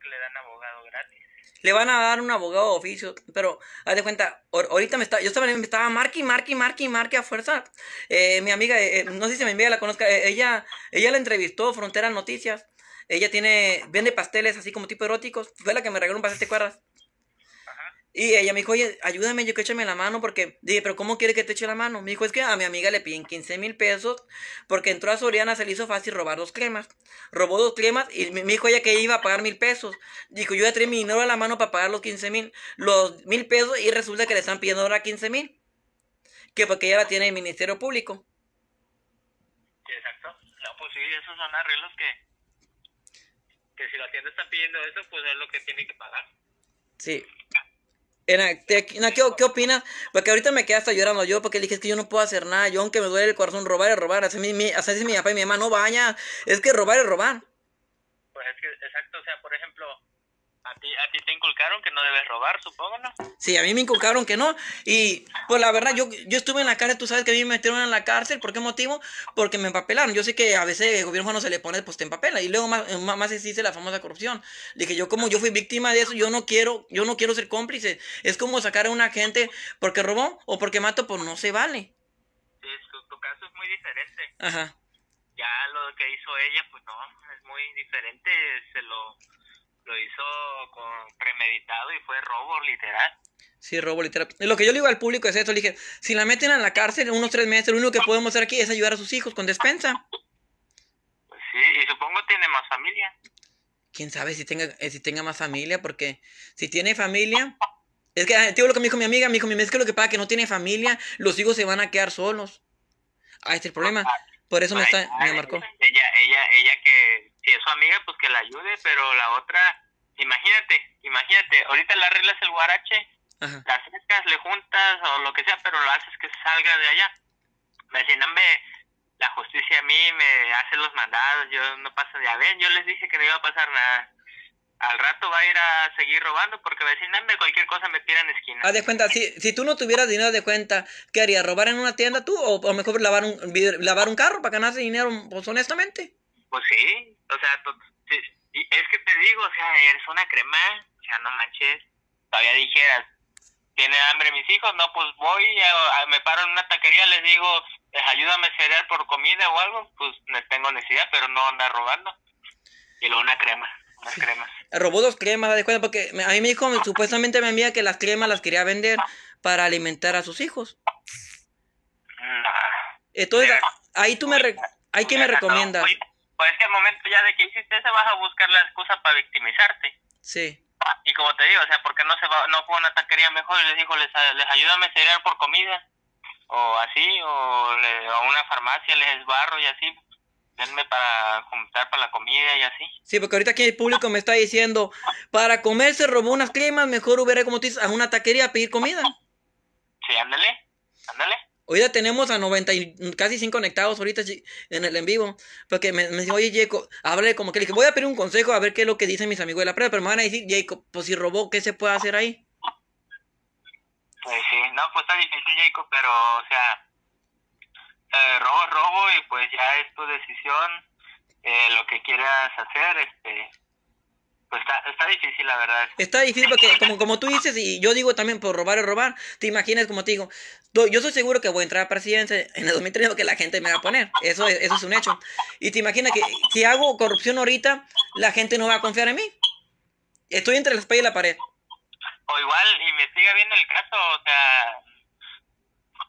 que le dan abogado gratis. Le van a dar un abogado de oficio, pero haz de cuenta, ahorita me está, yo estaba, me estaba marque, marque, marque, a fuerza. Eh, mi amiga, eh, eh, no sé si me envía la conozca, ella, ella la entrevistó, Fronteras Noticias. Ella tiene, vende pasteles así como tipo eróticos. Fue la que me regaló un pastel, de cuerdas y ella me dijo, oye, ayúdame, yo que échame la mano, porque dije, pero ¿cómo quiere que te eche la mano? Me dijo, es que a mi amiga le piden 15 mil pesos, porque entró a Soriana, se le hizo fácil robar dos cremas. Robó dos cremas y me dijo ella que iba a pagar mil pesos. Dijo, yo ya traí mi dinero a la mano para pagar los 15 mil, los mil pesos, y resulta que le están pidiendo ahora 15 mil. Que porque ella la tiene el Ministerio Público. Exacto. No, pues sí, esos son arreglos que, que si la tienda está pidiendo eso, pues es lo que tiene que pagar. Sí. ¿qué, ¿Qué opinas? Porque ahorita me quedé hasta llorando yo porque dije que yo no puedo hacer nada. Yo aunque me duele el corazón robar es robar. Así, mi, mi, así mi papá y mi mamá no vaya. Es que robar es robar. Pues es que, exacto, o sea, por ejemplo, a ti, te inculcaron que no debes robar, supongo, ¿no? Sí, a mí me inculcaron que no. Y pues la verdad, yo, yo estuve en la cárcel, tú sabes que a mí me metieron en la cárcel. ¿Por qué motivo? Porque me empapelaron. Yo sé que a veces el gobierno no se le pone, pues te empapela. Y luego más, más, existe la famosa corrupción. Dije, yo como yo fui víctima de eso, yo no quiero, yo no quiero ser cómplice. Es como sacar a una gente porque robó o porque mato, pues no se vale. Sí, tu caso es muy diferente. Ajá. Ya lo que hizo ella, pues no, es muy diferente. Se lo lo hizo con premeditado y fue robo literal. Sí, robo literal. Lo que yo le digo al público es esto, le dije, si la meten a la cárcel en unos tres meses, lo único que podemos hacer aquí es ayudar a sus hijos con despensa. Pues sí, y supongo tiene más familia. Quién sabe si tenga, eh, si tenga más familia, porque si tiene familia, es que ah, digo lo que me dijo mi amiga, me dijo mi mes que lo que pasa es que no tiene familia, los hijos se van a quedar solos. Ahí está el problema. Por eso me, está, me marcó. Ella, ella, ella que si es su amiga, pues que la ayude, pero la otra, imagínate, imagínate, ahorita le arreglas el guarache, la le juntas o lo que sea, pero lo haces que salga de allá. Me la justicia a mí me hace los mandados, yo no paso, de a ver, yo les dije que no iba a pasar nada. Al rato va a ir a seguir robando porque me cualquier cosa me tiran esquina. Ah, de cuenta, si, si tú no tuvieras dinero de cuenta, ¿qué harías? ¿Robar en una tienda tú o, mejor lavar un, lavar un carro para ganarse dinero, pues honestamente? Pues sí, o sea, es que te digo, o sea, eres una crema, o sea, no manches, todavía dijeras, tienen hambre mis hijos, no, pues voy, ah, me paro en una taquería, les digo, eh, ayúdame a cereal por comida o algo, pues tengo necesidad, pero no anda robando. Y luego una crema, una Robó dos cremas, de cuenta? Porque a mí me dijo ah. supuestamente me envía que las cremas las quería vender para alimentar a sus hijos. No. Entonces, ahí tú me, re ahí que me recomiendas pues que al momento ya de que hiciste eso vas a buscar la excusa para victimizarte. Sí. Y como te digo, o sea, porque no se va, no fue una taquería mejor y les dijo, les, ah, les ayúdame a seriar por comida? O así, o a una farmacia les esbarro y así, denme para juntar para la comida y así. Sí, porque ahorita aquí el público me está diciendo, para comer se robó unas climas, mejor hubiera, como tú dices, a una taquería a pedir comida. Sí, ándale, ándale. Ahorita tenemos a 90 casi 100 conectados ahorita en el en vivo. Porque me, me dijo, oye, Jacob, hable como que le dije, voy a pedir un consejo a ver qué es lo que dicen mis amigos de la prensa. Pero me van a decir, Jacob, pues si robó, ¿qué se puede hacer ahí? Pues sí, no, pues está difícil, Jacob, pero, o sea, eh, robo, robo, y pues ya es tu decisión, eh, lo que quieras hacer, este, pues está, está, difícil, la verdad. Está difícil porque, como, como tú dices, y yo digo también por robar y robar, te imaginas, como te digo, yo soy seguro que voy a entrar a presidencia en el 2030 que la gente me va a poner. Eso es, eso es un hecho. Y te imaginas que si hago corrupción ahorita, la gente no va a confiar en mí. Estoy entre la espalda y la pared. O igual, y me siga viendo el caso, o sea,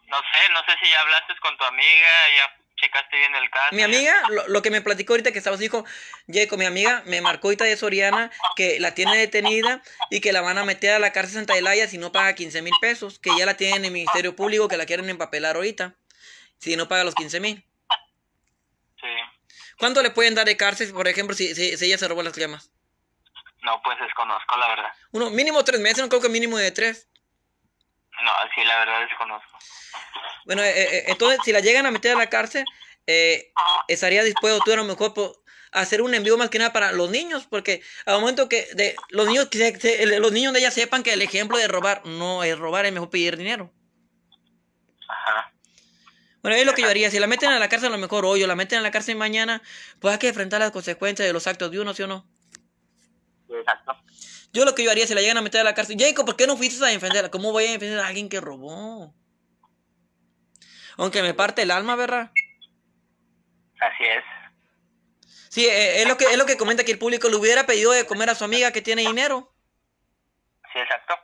no sé, no sé si ya hablaste con tu amiga, ya mi amiga, lo, que me platicó ahorita que estabas dijo, Jacob, mi amiga me marcó ahorita de Soriana que la tiene detenida y que la van a meter a la cárcel Santa Elaya si no paga 15 mil pesos, que ya la tienen en el Ministerio Público, que la quieren empapelar ahorita, si no paga los 15 mil. Sí. ¿Cuánto le pueden dar de cárcel, por ejemplo, si, si, ella se robó las llamas? No, pues desconozco, la verdad. Uno, mínimo tres meses, no creo que mínimo de tres. No, así la verdad desconozco. Bueno, eh, eh, entonces, si la llegan a meter a la cárcel, eh, ¿estaría dispuesto tú a lo mejor a hacer un envío más que nada para los niños? Porque a momento que de, los, niños, que los niños de ella sepan que el ejemplo de robar no es robar, es mejor pedir dinero. Ajá. Bueno, es lo que yo haría. Si la meten a la cárcel, a lo mejor hoy o la meten a la cárcel mañana, pues hay que enfrentar las consecuencias de los actos de uno, ¿sí o no? Exacto. Yo lo que yo haría se la llegan a meter a la cárcel. Jacob, ¿por qué no fuiste a defenderla? ¿Cómo voy a defender a alguien que robó? Aunque me parte el alma, ¿verdad? Así es. Sí, eh, eh, es lo que es lo que comenta que el público le hubiera pedido de comer a su amiga que tiene dinero. Sí, exacto.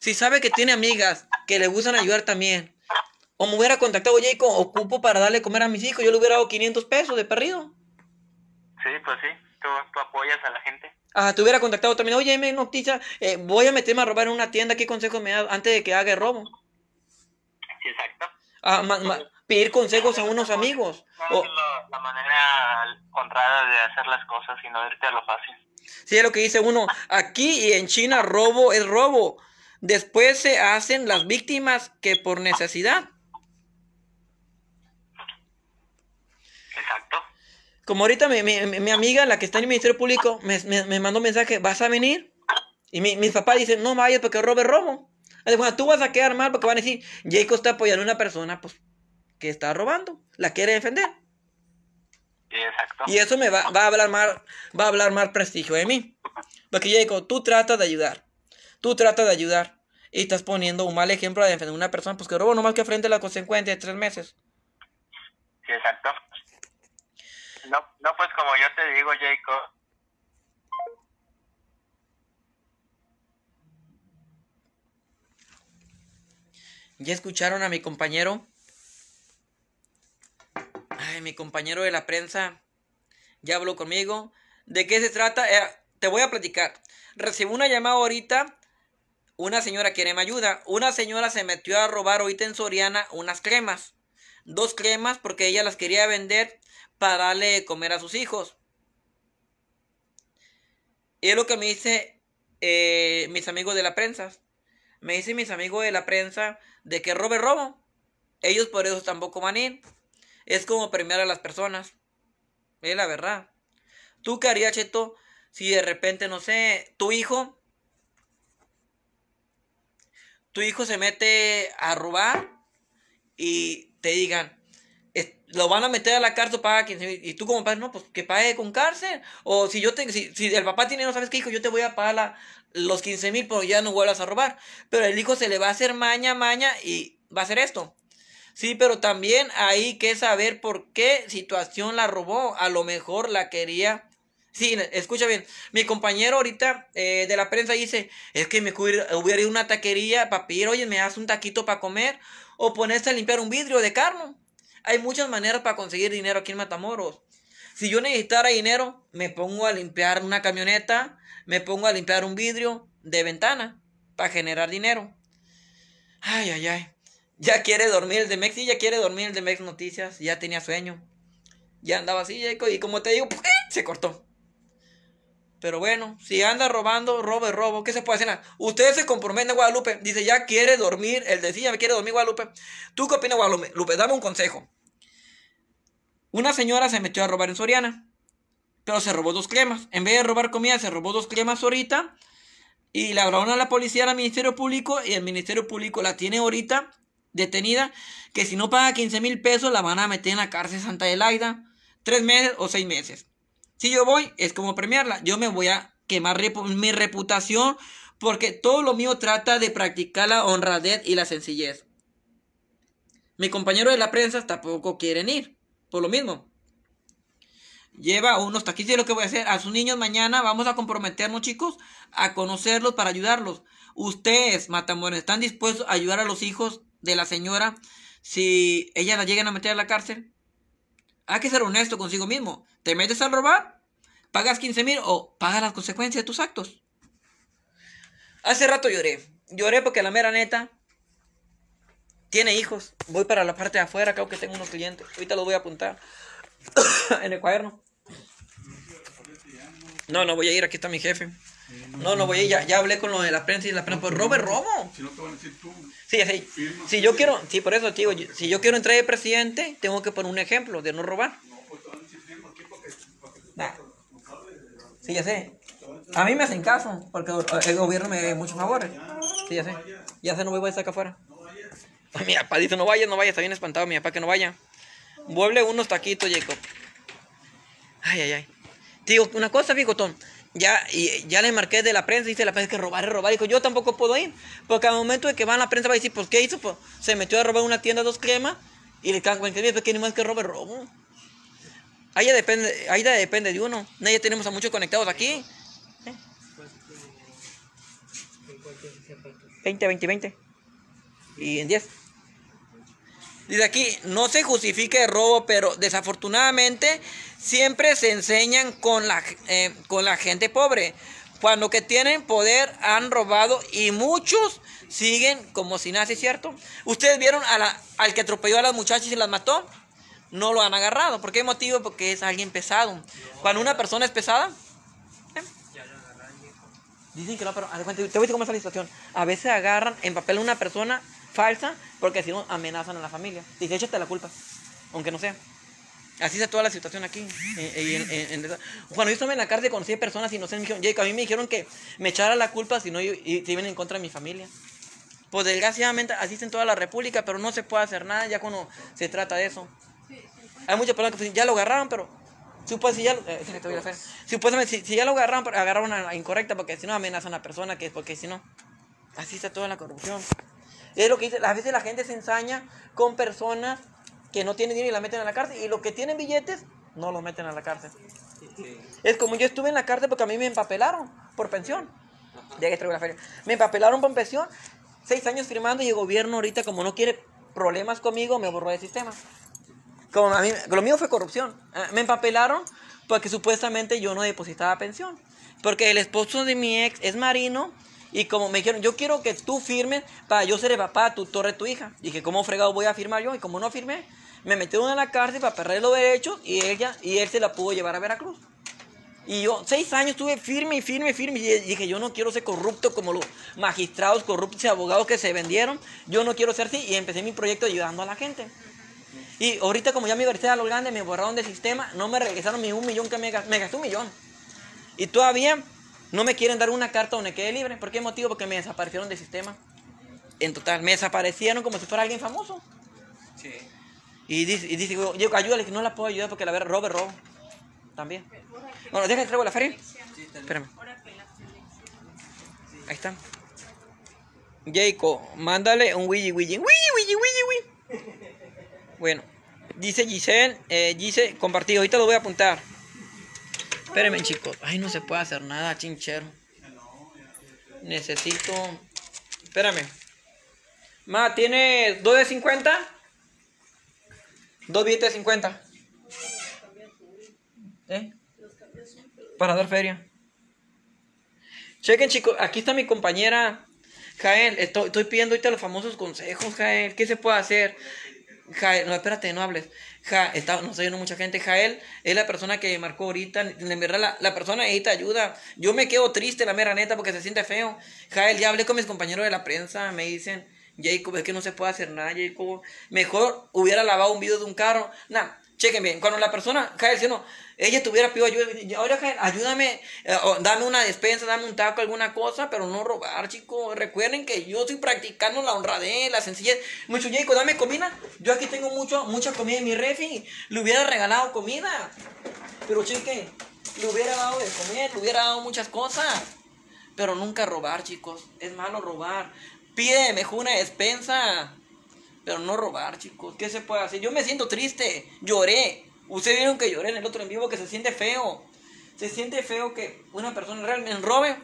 Si sabe que tiene amigas que le gustan ayudar también. O me hubiera contactado, o ocupo para darle comer a mis hijos, yo le hubiera dado 500 pesos de perdido. Sí, pues sí, tú apoyas a la gente. Ajá, te hubiera contactado también, oye, me Noticia, eh, voy a meterme a robar en una tienda, ¿qué consejo me da antes de que haga el robo? Exacto. Ah, pedir consejos a unos amigos. O, la, manera contraria de hacer las cosas y no irte a lo fácil. Sí, es lo que dice uno. Aquí y en China robo es robo. Después se hacen las víctimas que por necesidad. Como ahorita mi, amiga, la que está en el Ministerio Público, me, me, mandó un mensaje, ¿vas a venir? Y mi, mis papás dicen, no vayas porque robe robo. Bueno, ah, ah, tú vas a quedar mal porque van a decir, Jacob está apoyando a una persona pues, que está robando, la quiere defender. Exacto. Y eso me va, va, a hablar mal va a hablar mal prestigio de mí. Porque Jacob, tú tratas de ayudar, tú tratas de ayudar y estás poniendo un mal ejemplo de defender a una persona pues, que no más que frente a la consecuencia de tres meses. Sí, exacto. No, pues como yo te digo, Jacob. ¿Ya escucharon a mi compañero? Ay, mi compañero de la prensa ya habló conmigo. ¿De qué se trata? Eh, te voy a platicar. Recibí una llamada ahorita. Una señora quiere me ayuda. Una señora se metió a robar ahorita en Soriana unas cremas. Dos cremas porque ella las quería vender para darle comer a sus hijos. Y es lo que me dice eh, mis amigos de la prensa. Me dicen mis amigos de la prensa de que robe robo. Ellos por eso tampoco van a ir. Es como premiar a las personas. Es la verdad. ¿Tú qué harías, Cheto, si de repente, no sé, tu hijo... Tu hijo se mete a robar y te digan, lo van a meter a la cárcel, paga 15 mil. Y tú como padre, no, pues que pague con cárcel. O si yo tengo, si, el papá tiene, no sabes qué hijo, yo te voy a pagar la, los 15 mil, pero ya no vuelvas a robar. Pero el hijo se le va a hacer maña, maña y va a hacer esto. Sí, pero también hay que saber por qué situación la robó. A lo mejor la quería. Sí, escucha bien. Mi compañero ahorita eh, de la prensa dice, es que me hubiera ido una taquería para oye, me das un taquito para comer o ponerse a limpiar un vidrio de carne. Hay muchas maneras para conseguir dinero aquí en Matamoros. Si yo necesitara dinero, me pongo a limpiar una camioneta, me pongo a limpiar un vidrio de ventana para generar dinero. Ay, ay, ay. Ya quiere dormir el de Mex, sí, ya quiere dormir el de Mex Noticias, ya tenía sueño. Ya andaba así, y como te digo, se cortó. Pero bueno, si anda robando, robo robo, ¿qué se puede hacer? Usted se compromete, Guadalupe. Dice, ya quiere dormir. El de decía, me quiere dormir, Guadalupe. ¿Tú qué opinas, Guadalupe? Lupe, dame un consejo. Una señora se metió a robar en Soriana. Pero se robó dos cremas. En vez de robar comida, se robó dos cremas ahorita. Y la grabaron a la policía, al Ministerio Público. Y el Ministerio Público la tiene ahorita detenida. Que si no paga 15 mil pesos, la van a meter en la cárcel Santa Elaida. Tres meses o seis meses. Si yo voy, es como premiarla. Yo me voy a quemar mi reputación. Porque todo lo mío trata de practicar la honradez y la sencillez. Mi compañero de la prensa tampoco quieren ir. Por lo mismo. Lleva unos de lo que voy a hacer a sus niños mañana. Vamos a comprometernos, chicos, a conocerlos para ayudarlos. Ustedes, Matamoros, ¿están dispuestos a ayudar a los hijos de la señora si ella la llegan a meter a la cárcel? Hay que ser honesto consigo mismo. ¿Te metes a robar? ¿Pagas 15 mil o pagas las consecuencias de tus actos? Hace rato lloré. Lloré porque la mera neta tiene hijos. Voy para la parte de afuera, creo que tengo unos clientes. Ahorita lo voy a apuntar en el cuaderno. No, no voy a ir, aquí está mi jefe. No, no voy a ir, ya, hablé con lo de la prensa y la prensa. Pues robe, robo Si no van a Sí, Si yo quiero, sí, por eso, digo, si yo quiero entrar de presidente, tengo que poner un ejemplo de no robar. Sí, ya sé. A mí me hacen caso, porque el gobierno me da muchos favores. Sí, ya sé. Ya sé, no voy a acá afuera. Ah, mi papá dice, no vaya, no vaya, está bien espantado mi papá que no vaya. Vuelve unos taquitos, Jacob. Ay, ay, ay. digo, una cosa, bigotón. Ya, y, ya le marqué de la prensa, dice la prensa que robar es robar. Dijo, yo tampoco puedo ir. Porque al momento de que van la prensa va a decir, pues, ¿qué hizo? Pues, se metió a robar una tienda dos cremas y le cago en que pues, más que robe robo? Ahí ya depende, ahí ya depende de uno. Ya tenemos a muchos conectados aquí. ¿Eh? 20, 20, 20. Y en 10. Dice aquí, no se justifica el robo, pero desafortunadamente siempre se enseñan con la, eh, con la gente pobre. Cuando que tienen poder han robado y muchos siguen como si nace, ¿cierto? ¿Ustedes vieron a la, al que atropelló a las muchachas y las mató? No lo han agarrado. ¿Por qué motivo? Porque es alguien pesado. Cuando una persona es pesada... ¿eh? Dicen que no, pero te voy a decir cómo es la situación. A veces agarran en papel a una persona falsa porque si no amenazan a la familia. Dice, échate la culpa, aunque no sea. Así está toda la situación aquí. Cuando eh, eh, yo estuve en la cárcel conocí personas y Me dijeron, a mí me dijeron que me echara la culpa si no iban en contra de mi familia. Pues desgraciadamente así está en toda la república, pero no se puede hacer nada ya cuando se trata de eso. Hay muchas personas que ya lo agarraron, pero eh, supuestamente, si, ya, lo agarraron, agarraron a incorrecta porque si no amenazan a la persona, que porque si no. Así está toda la corrupción. Es lo que dice, a veces la gente se ensaña con personas que no tienen dinero y la meten a la cárcel. Y los que tienen billetes, no los meten a la cárcel. Es como yo estuve en la cárcel porque a mí me empapelaron por pensión. Ya que traigo la feria. Me empapelaron por pensión, seis años firmando y el gobierno ahorita como no quiere problemas conmigo, me borró del sistema. Como a mí, lo mío fue corrupción. Ah, me empapelaron porque supuestamente yo no depositaba pensión. Porque el esposo de mi ex es marino y como me dijeron, yo quiero que tú firmes para yo ser el papá, tutor de tu hija. Dije, ¿cómo fregado voy a firmar yo? Y como no firmé, me metieron en la cárcel para perder los derechos y ella y él se la pudo llevar a Veracruz. Y yo seis años estuve firme y firme, y firme. Y dije, yo no quiero ser corrupto como los magistrados corruptos y abogados que se vendieron. Yo no quiero ser así. Y empecé mi proyecto ayudando a la gente. Y ahorita como ya me versé a los grandes me borraron del sistema, no me regresaron ni un millón que me, me gastó un millón. Y todavía no me quieren dar una carta donde quede libre. ¿Por qué motivo? Porque me desaparecieron del sistema. En total, me desaparecieron como si fuera alguien famoso. Sí. Y dice, y dice yo, ayúdale, que no la puedo ayudar porque la verdad, robe, robo. También. Bueno, deja que traigo la feria. Sí, Espérame. Ahí está. Jacob, mándale un Wii Wii Wii Wii Wii Bueno, dice Giselle, eh, dice compartido. Ahorita lo voy a apuntar. Espérame, chicos. Ay, no se puede hacer nada, chinchero. Necesito. Espérame. Ma, ¿tiene dos de 50? 2 billetes de 50. ¿Eh? Para dar feria. Chequen, chicos. Aquí está mi compañera. jaén, estoy, estoy pidiendo ahorita los famosos consejos, jaén, ¿Qué se puede hacer? no, espérate, no hables no sé, no mucha gente. Jael es la persona que marcó ahorita. En verdad, la, la, persona te ayuda. Yo me quedo triste, la mera neta, porque se siente feo. Jael, ya hablé con mis compañeros de la prensa. Me dicen, Jacob, es que no se puede hacer nada, Jacob. Mejor hubiera lavado un video de un carro. nada Chequen bien, cuando la persona cae diciendo, ella tuviera pido ayuda, ahora ayúdame, eh, dame una despensa, dame un taco, alguna cosa, pero no robar, chicos. Recuerden que yo estoy practicando la honradez, la sencillez. Mucho dame comida. Yo aquí tengo mucho, mucha comida en mi refi. Le hubiera regalado comida. Pero chequen, le hubiera dado de comer, le hubiera dado muchas cosas. Pero nunca robar, chicos. Es malo robar. Pídeme una despensa. Pero no robar, chicos. ¿Qué se puede hacer? Yo me siento triste. Lloré. Ustedes vieron que lloré en el otro en vivo que se siente feo. Se siente feo que una persona realmente robe.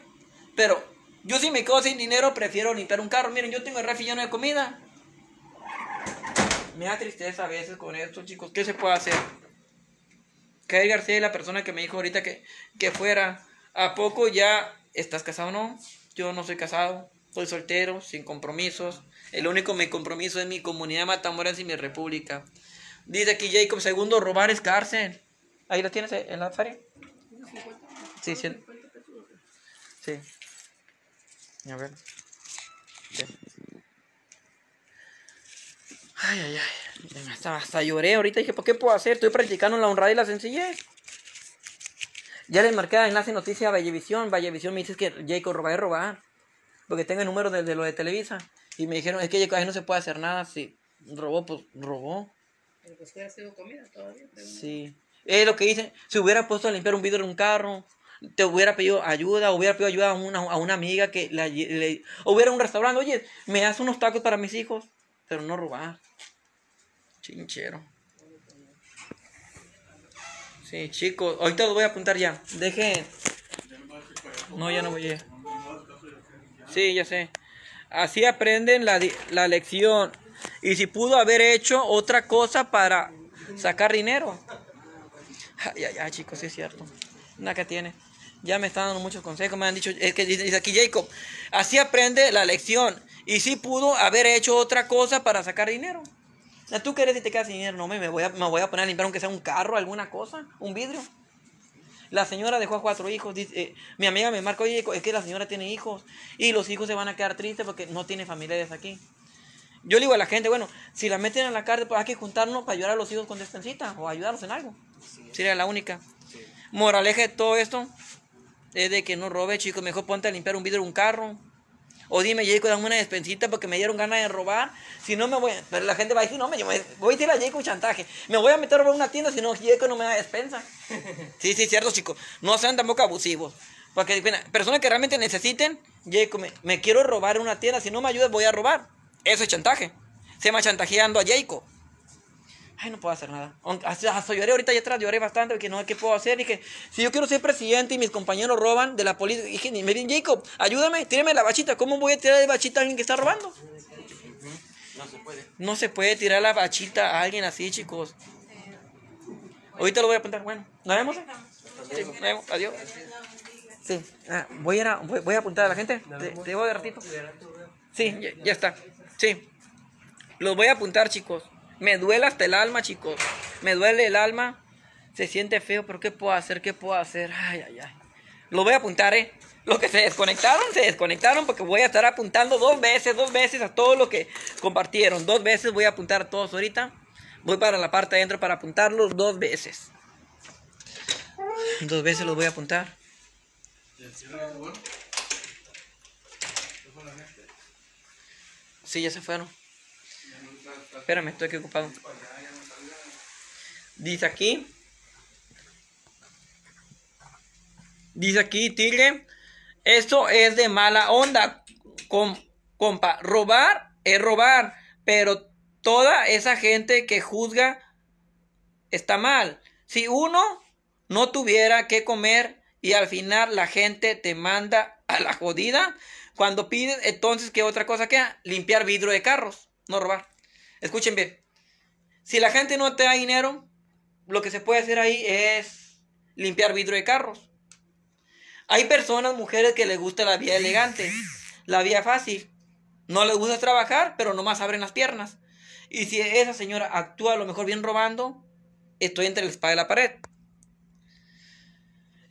Pero yo si me quedo sin dinero prefiero limpiar un carro. Miren, yo tengo el refri lleno de comida. Me da tristeza a veces con esto, chicos. ¿Qué se puede hacer? Kair García, la persona que me dijo ahorita que, que fuera, ¿a poco ya estás casado o no? Yo no soy casado, soy soltero, sin compromisos. El único mi compromiso es mi comunidad Matamoros y mi república. Dice aquí Jacob, segundo, robar es cárcel. Ahí lo tienes, el eh, la Sí, sí. Sí. A ver. Ay, ay, ay. Hasta, lloré ahorita. Dije, ¿por qué puedo hacer? Estoy practicando la honrada y la sencillez. Ya les marqué enlace noticia a Vallevisión. Vallevisión me dice que Jacob roba es robar. Porque tengo el número desde lo de Televisa. Y me dijeron, es que ahí no se puede hacer nada, si robó, pues robó. Pero pues hubiera sido comida todavía. Sí. Es lo que dicen, si hubiera puesto a limpiar un vidrio en un carro, te hubiera pedido ayuda, hubiera pedido ayuda a una, amiga que le... Hubiera un restaurante, oye, me das unos tacos para mis hijos, pero no robar. Chinchero. Sí, chicos, ahorita lo voy a apuntar ya. Dejen. No, ya no voy a. Sí, ya sé. Así aprenden la, la lección. Y si pudo haber hecho otra cosa para sacar dinero. Ay, ay, ay, chicos, es cierto. Una que tiene. Ya me están dando muchos consejos. Me han dicho, es que dice aquí Jacob, así aprende la lección. Y si pudo haber hecho otra cosa para sacar dinero. ¿Tú quieres y te quedas sin dinero? No, me, voy, a, me voy a poner a limpiar aunque sea un carro, alguna cosa, un vidrio. La señora dejó a cuatro hijos. Dice, eh, mi amiga me y dijo, es que la señora tiene hijos. Y los hijos se van a quedar tristes porque no tiene familiares aquí. Yo le digo a la gente, bueno, si la meten en la cárcel, pues hay que juntarnos para ayudar a los hijos con despensita o ayudarlos en algo. Sería la única. Moraleja de todo esto es de que no robe, chicos. Mejor ponte a limpiar un vidrio un carro. O dime, Jacob, dame una despensita porque me dieron ganas de robar. Si no me voy. Pero la gente va a decir, no, me, voy a tirar a un chantaje. Me voy a meter a robar una tienda si no, Jacob no me da despensa. sí, sí, cierto, chicos. No sean tampoco abusivos. Porque personas que realmente necesiten, Jacob, me, quiero robar una tienda. Si no me ayudas, voy a robar. Eso es chantaje. Se va chantajeando a Jacob ay, no puedo hacer nada. Hasta, lloré ahorita ya atrás, lloré bastante, porque no, ¿qué puedo hacer? Dije, si yo quiero ser presidente y mis compañeros roban de la policía, dije, me dicen, Jacob, ayúdame, Tíreme la bachita, ¿cómo voy a tirar la bachita a alguien que está robando? No se puede. No se puede tirar la bachita a alguien así, chicos. Ahorita lo voy a apuntar, bueno, ¿nos vemos? ¿eh? adiós. Sí, ah, voy, a voy, a apuntar a la gente, te, de ratito. Sí, ya está, sí. Los voy a apuntar, chicos. Me duele hasta el alma, chicos. Me duele el alma. Se siente feo, pero ¿qué puedo hacer? ¿Qué puedo hacer? Ay, ay, ay. Lo voy a apuntar, ¿eh? Los que se desconectaron, se desconectaron porque voy a estar apuntando dos veces, dos veces a todo lo que compartieron. Dos veces voy a apuntar a todos ahorita. Voy para la parte de adentro para apuntarlos dos veces. Dos veces los voy a apuntar. Sí, ya se fueron. Espérame, estoy aquí Dice aquí. Dice aquí, Tigre. Esto es de mala onda. con compa, robar es robar. Pero toda esa gente que juzga está mal. Si uno no tuviera que comer y al final la gente te manda a la jodida, cuando pides, entonces, ¿qué otra cosa queda? Limpiar vidrio de carros, no robar. Escuchen bien. Si la gente no te da dinero, lo que se puede hacer ahí es limpiar vidrio de carros. Hay personas, mujeres, que les gusta la vía elegante, la vía fácil. No les gusta trabajar, pero nomás abren las piernas. Y si esa señora actúa a lo mejor bien robando, estoy entre el espada y la pared.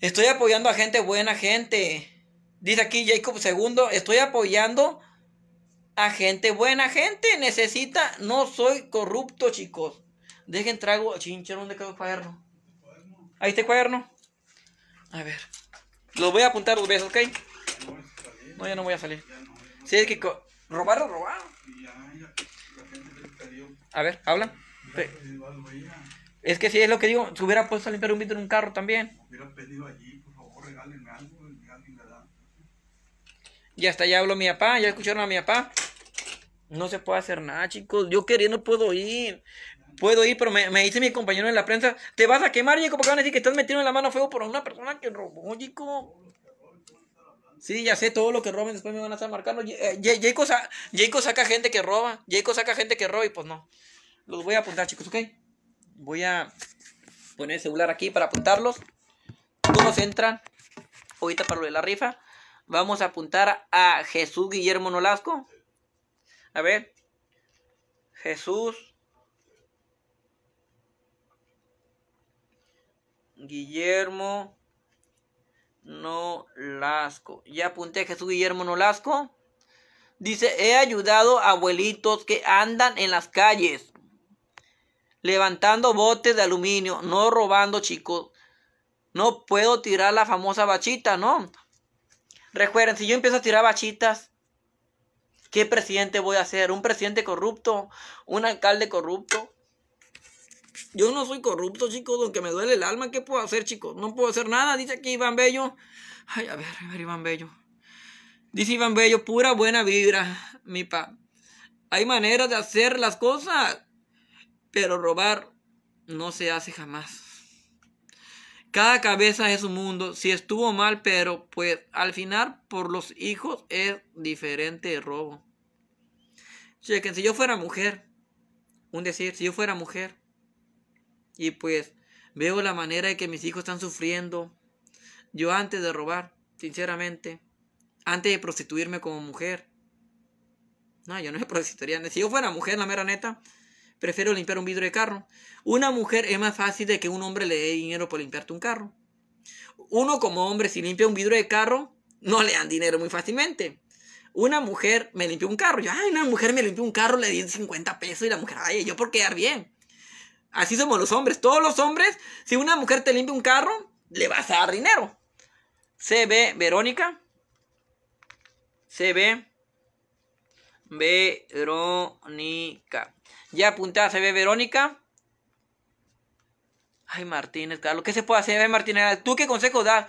Estoy apoyando a gente buena, gente. Dice aquí Jacob II, estoy apoyando a gente buena, gente necesita, no soy corrupto, chicos. Dejen trago, chinchero, ¿dónde quedó el cuaderno? Ahí está el cuaderno. A ver. Lo voy a apuntar dos veces, ¿ok? No, ya no voy a salir. Sí, es que robaron, robaron. A ver, habla. Es que si es lo que digo, si hubiera puesto a limpiar un vidrio en un carro también. Hubiera pedido allí, por favor, regálenme algo. Ya hasta ya habló mi papá, ya escucharon a mi papá. No se puede hacer nada, chicos. Yo queriendo puedo ir. Puedo ir, pero me, me dice mi compañero en la prensa, te vas a quemar, y porque van a decir que estás metido en la mano fuego por una persona que robó, chico. Sí, ya sé todo lo que roben, después me van a estar marcando. cosa eh, sa saca gente que roba, Jaco saca gente que roba y pues no. Los voy a apuntar, chicos, ¿ok? Voy a poner el celular aquí para apuntarlos. Todos entran ahorita para lo de la rifa. Vamos a apuntar a Jesús Guillermo Nolasco. A ver. Jesús Guillermo Nolasco. Ya apunté a Jesús Guillermo Nolasco. Dice, he ayudado a abuelitos que andan en las calles levantando botes de aluminio, no robando chicos. No puedo tirar la famosa bachita, ¿no? Recuerden, si yo empiezo a tirar bachitas, ¿qué presidente voy a ser? ¿Un presidente corrupto? ¿Un alcalde corrupto? Yo no soy corrupto, chicos, aunque me duele el alma, ¿qué puedo hacer, chicos? No puedo hacer nada, dice aquí Iván Bello. Ay, a ver, a ver, Iván Bello. Dice Iván Bello, pura buena vibra, mi pa. Hay maneras de hacer las cosas, pero robar no se hace jamás. Cada cabeza es un mundo. Si estuvo mal, pero pues al final por los hijos es diferente el robo. Chequen, si yo fuera mujer, un decir, si yo fuera mujer, y pues veo la manera de que mis hijos están sufriendo, yo antes de robar, sinceramente, antes de prostituirme como mujer, no, yo no me prostituiría. Si yo fuera mujer, la mera neta, Prefiero limpiar un vidrio de carro. Una mujer es más fácil de que un hombre le dé dinero por limpiarte un carro. Uno como hombre, si limpia un vidrio de carro, no le dan dinero muy fácilmente. Una mujer me limpió un carro. Yo, ay, una mujer me limpió un carro, le di 50 pesos y la mujer, ay, yo por quedar bien. Así somos los hombres. Todos los hombres, si una mujer te limpia un carro, le vas a dar dinero. Se ve, Verónica. Se ve Verónica. Ya apuntada se ve Verónica. Ay, Martínez, Carlos, ¿qué se puede hacer? Martínez, ¿tú qué consejo das?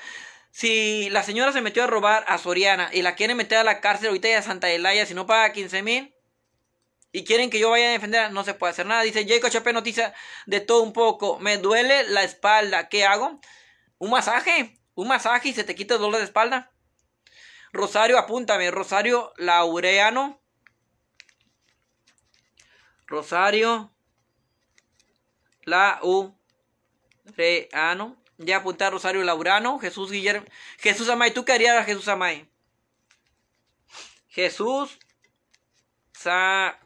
Si la señora se metió a robar a Soriana y la quieren meter a la cárcel ahorita y a Santa Elaya, si no paga 15 mil y quieren que yo vaya a defender, no se puede hacer nada. Dice Jacob Chape noticia de todo un poco. Me duele la espalda, ¿qué hago? ¿Un masaje? ¿Un masaje y se te quita el dolor de espalda? Rosario, apúntame. Rosario Laureano. Rosario, La U. Reano. Ya a Rosario Laurano, Jesús Guillermo. Jesús Amay, ¿tú qué harías a Jesús Amay? Jesús. Sa,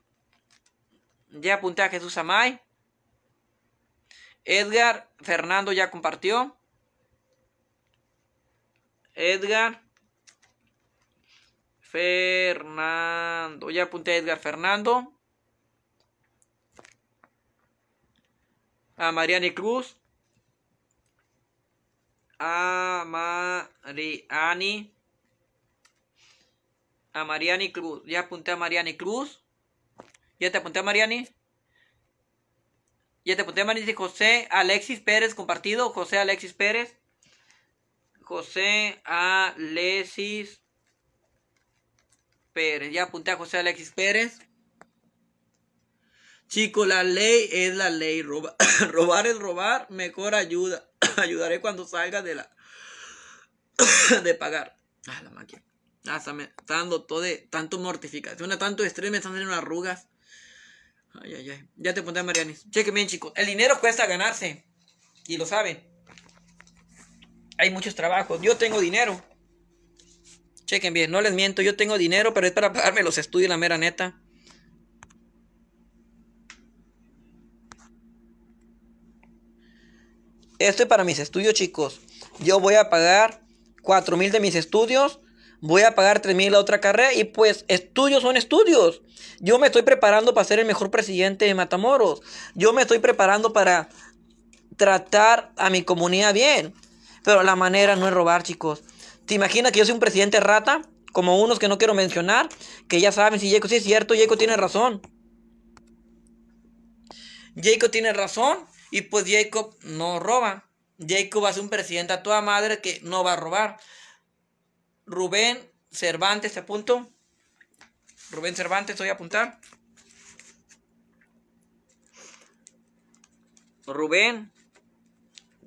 ya apunté a Jesús Amay. Edgar Fernando ya compartió. Edgar Fernando. Ya apunté a Edgar Fernando. a Mariani Cruz, a Mariani, a Mariani Cruz. Ya apunté a Mariani Cruz. Ya te apunté a Mariani. Ya te apunté a Mariani. José Alexis Pérez compartido. José Alexis Pérez. José Alexis Pérez. Ya apunté a José Alexis Pérez. Chico, la ley es la ley. robar es robar. Mejor ayuda. Ayudaré cuando salga de la. de pagar. Ah, la máquina. Ah, está dando todo de tanto mortificación, tanto estrés, me están saliendo arrugas. Ay, ay, ay. Ya te pondré, Marianis. Chequen bien, chicos. El dinero cuesta ganarse. Y lo saben. Hay muchos trabajos. Yo tengo dinero. Chequen bien, no les miento. Yo tengo dinero, pero es para pagarme los estudios, la mera neta. esto es para mis estudios, chicos. Yo voy a pagar mil de mis estudios, voy a pagar mil la otra carrera y pues estudios son estudios. Yo me estoy preparando para ser el mejor presidente de Matamoros. Yo me estoy preparando para tratar a mi comunidad bien. Pero la manera no es robar, chicos. ¿Te imaginas que yo soy un presidente rata? Como unos que no quiero mencionar, que ya saben si Jaco sí es cierto, Jaco tiene razón. Jaco tiene razón. Y pues Jacob no roba. Jacob hace un presidente a toda madre que no va a robar. Rubén Cervantes, te apunto. Rubén Cervantes, voy a apuntar. Rubén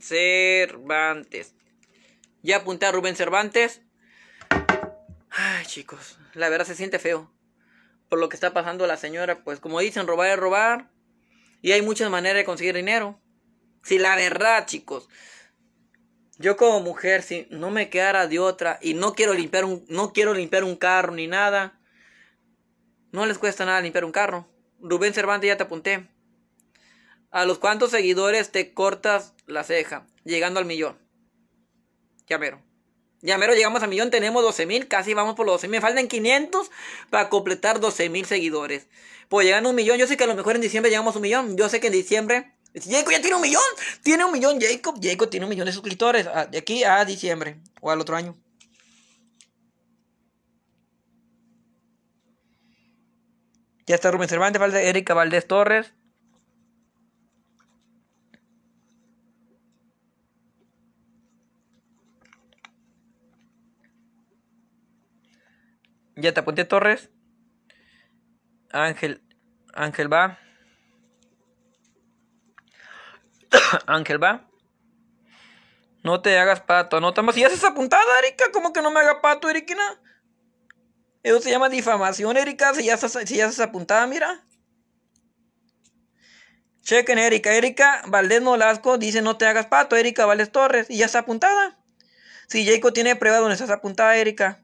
Cervantes. Ya apunté a Rubén Cervantes. Ay, chicos, la verdad se siente feo. Por lo que está pasando la señora, pues como dicen, robar es robar. Y hay muchas maneras de conseguir dinero. Si la verdad, chicos, yo como mujer, si no me quedara de otra y no quiero limpiar un, no quiero limpiar un carro ni nada, no les cuesta nada limpiar un carro. Rubén Cervantes ya te apunté. ¿A los cuantos seguidores te cortas la ceja? Llegando al millón. Ya mero. Ya mero llegamos a millón, tenemos 12 mil, casi vamos por los 12 mil. Me faltan 500 para completar 12 mil seguidores. Pues llegan a un millón, yo sé que a lo mejor en diciembre llegamos a un millón. Yo sé que en diciembre... Jacob ya tiene un millón, tiene un millón Jacob. Jacob tiene un millón de suscriptores ah, de aquí a diciembre o al otro año. Ya está Rubén Cervantes, falta Erika Valdés Torres. Ya te apunté Torres. Ángel. Ángel va. Ángel va. No te hagas pato, no ya Si haces apuntada, Erika, ¿cómo que no me haga pato, Erikina? Eso se llama difamación, Erika. Si ya haces, si ya apuntada, mira. Chequen, Erika. Erika Valdés Nolasco dice no te hagas pato, Erika Valdés Torres. Y ya está apuntada. Si Jacob tiene prueba donde estás apuntada, Erika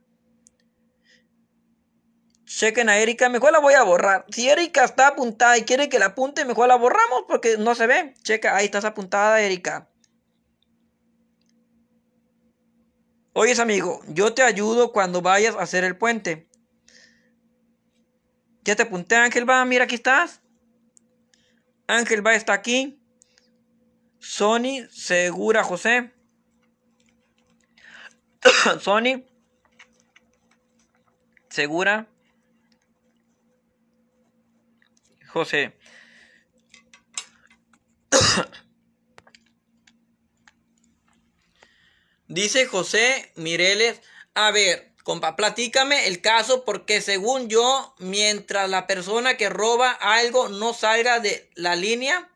chequen a Erika, mejor la voy a borrar. Si Erika está apuntada y quiere que la apunte, mejor la borramos porque no se ve. Checa, ahí estás apuntada, Erika. Oyes, amigo, yo te ayudo cuando vayas a hacer el puente. Ya te apunté, Ángel Va, mira, aquí estás. Ángel Va está aquí. Sony Segura José. Sony Segura Dice José Mireles, a ver, compa, platícame el caso porque según yo, mientras la persona que roba algo no salga de la línea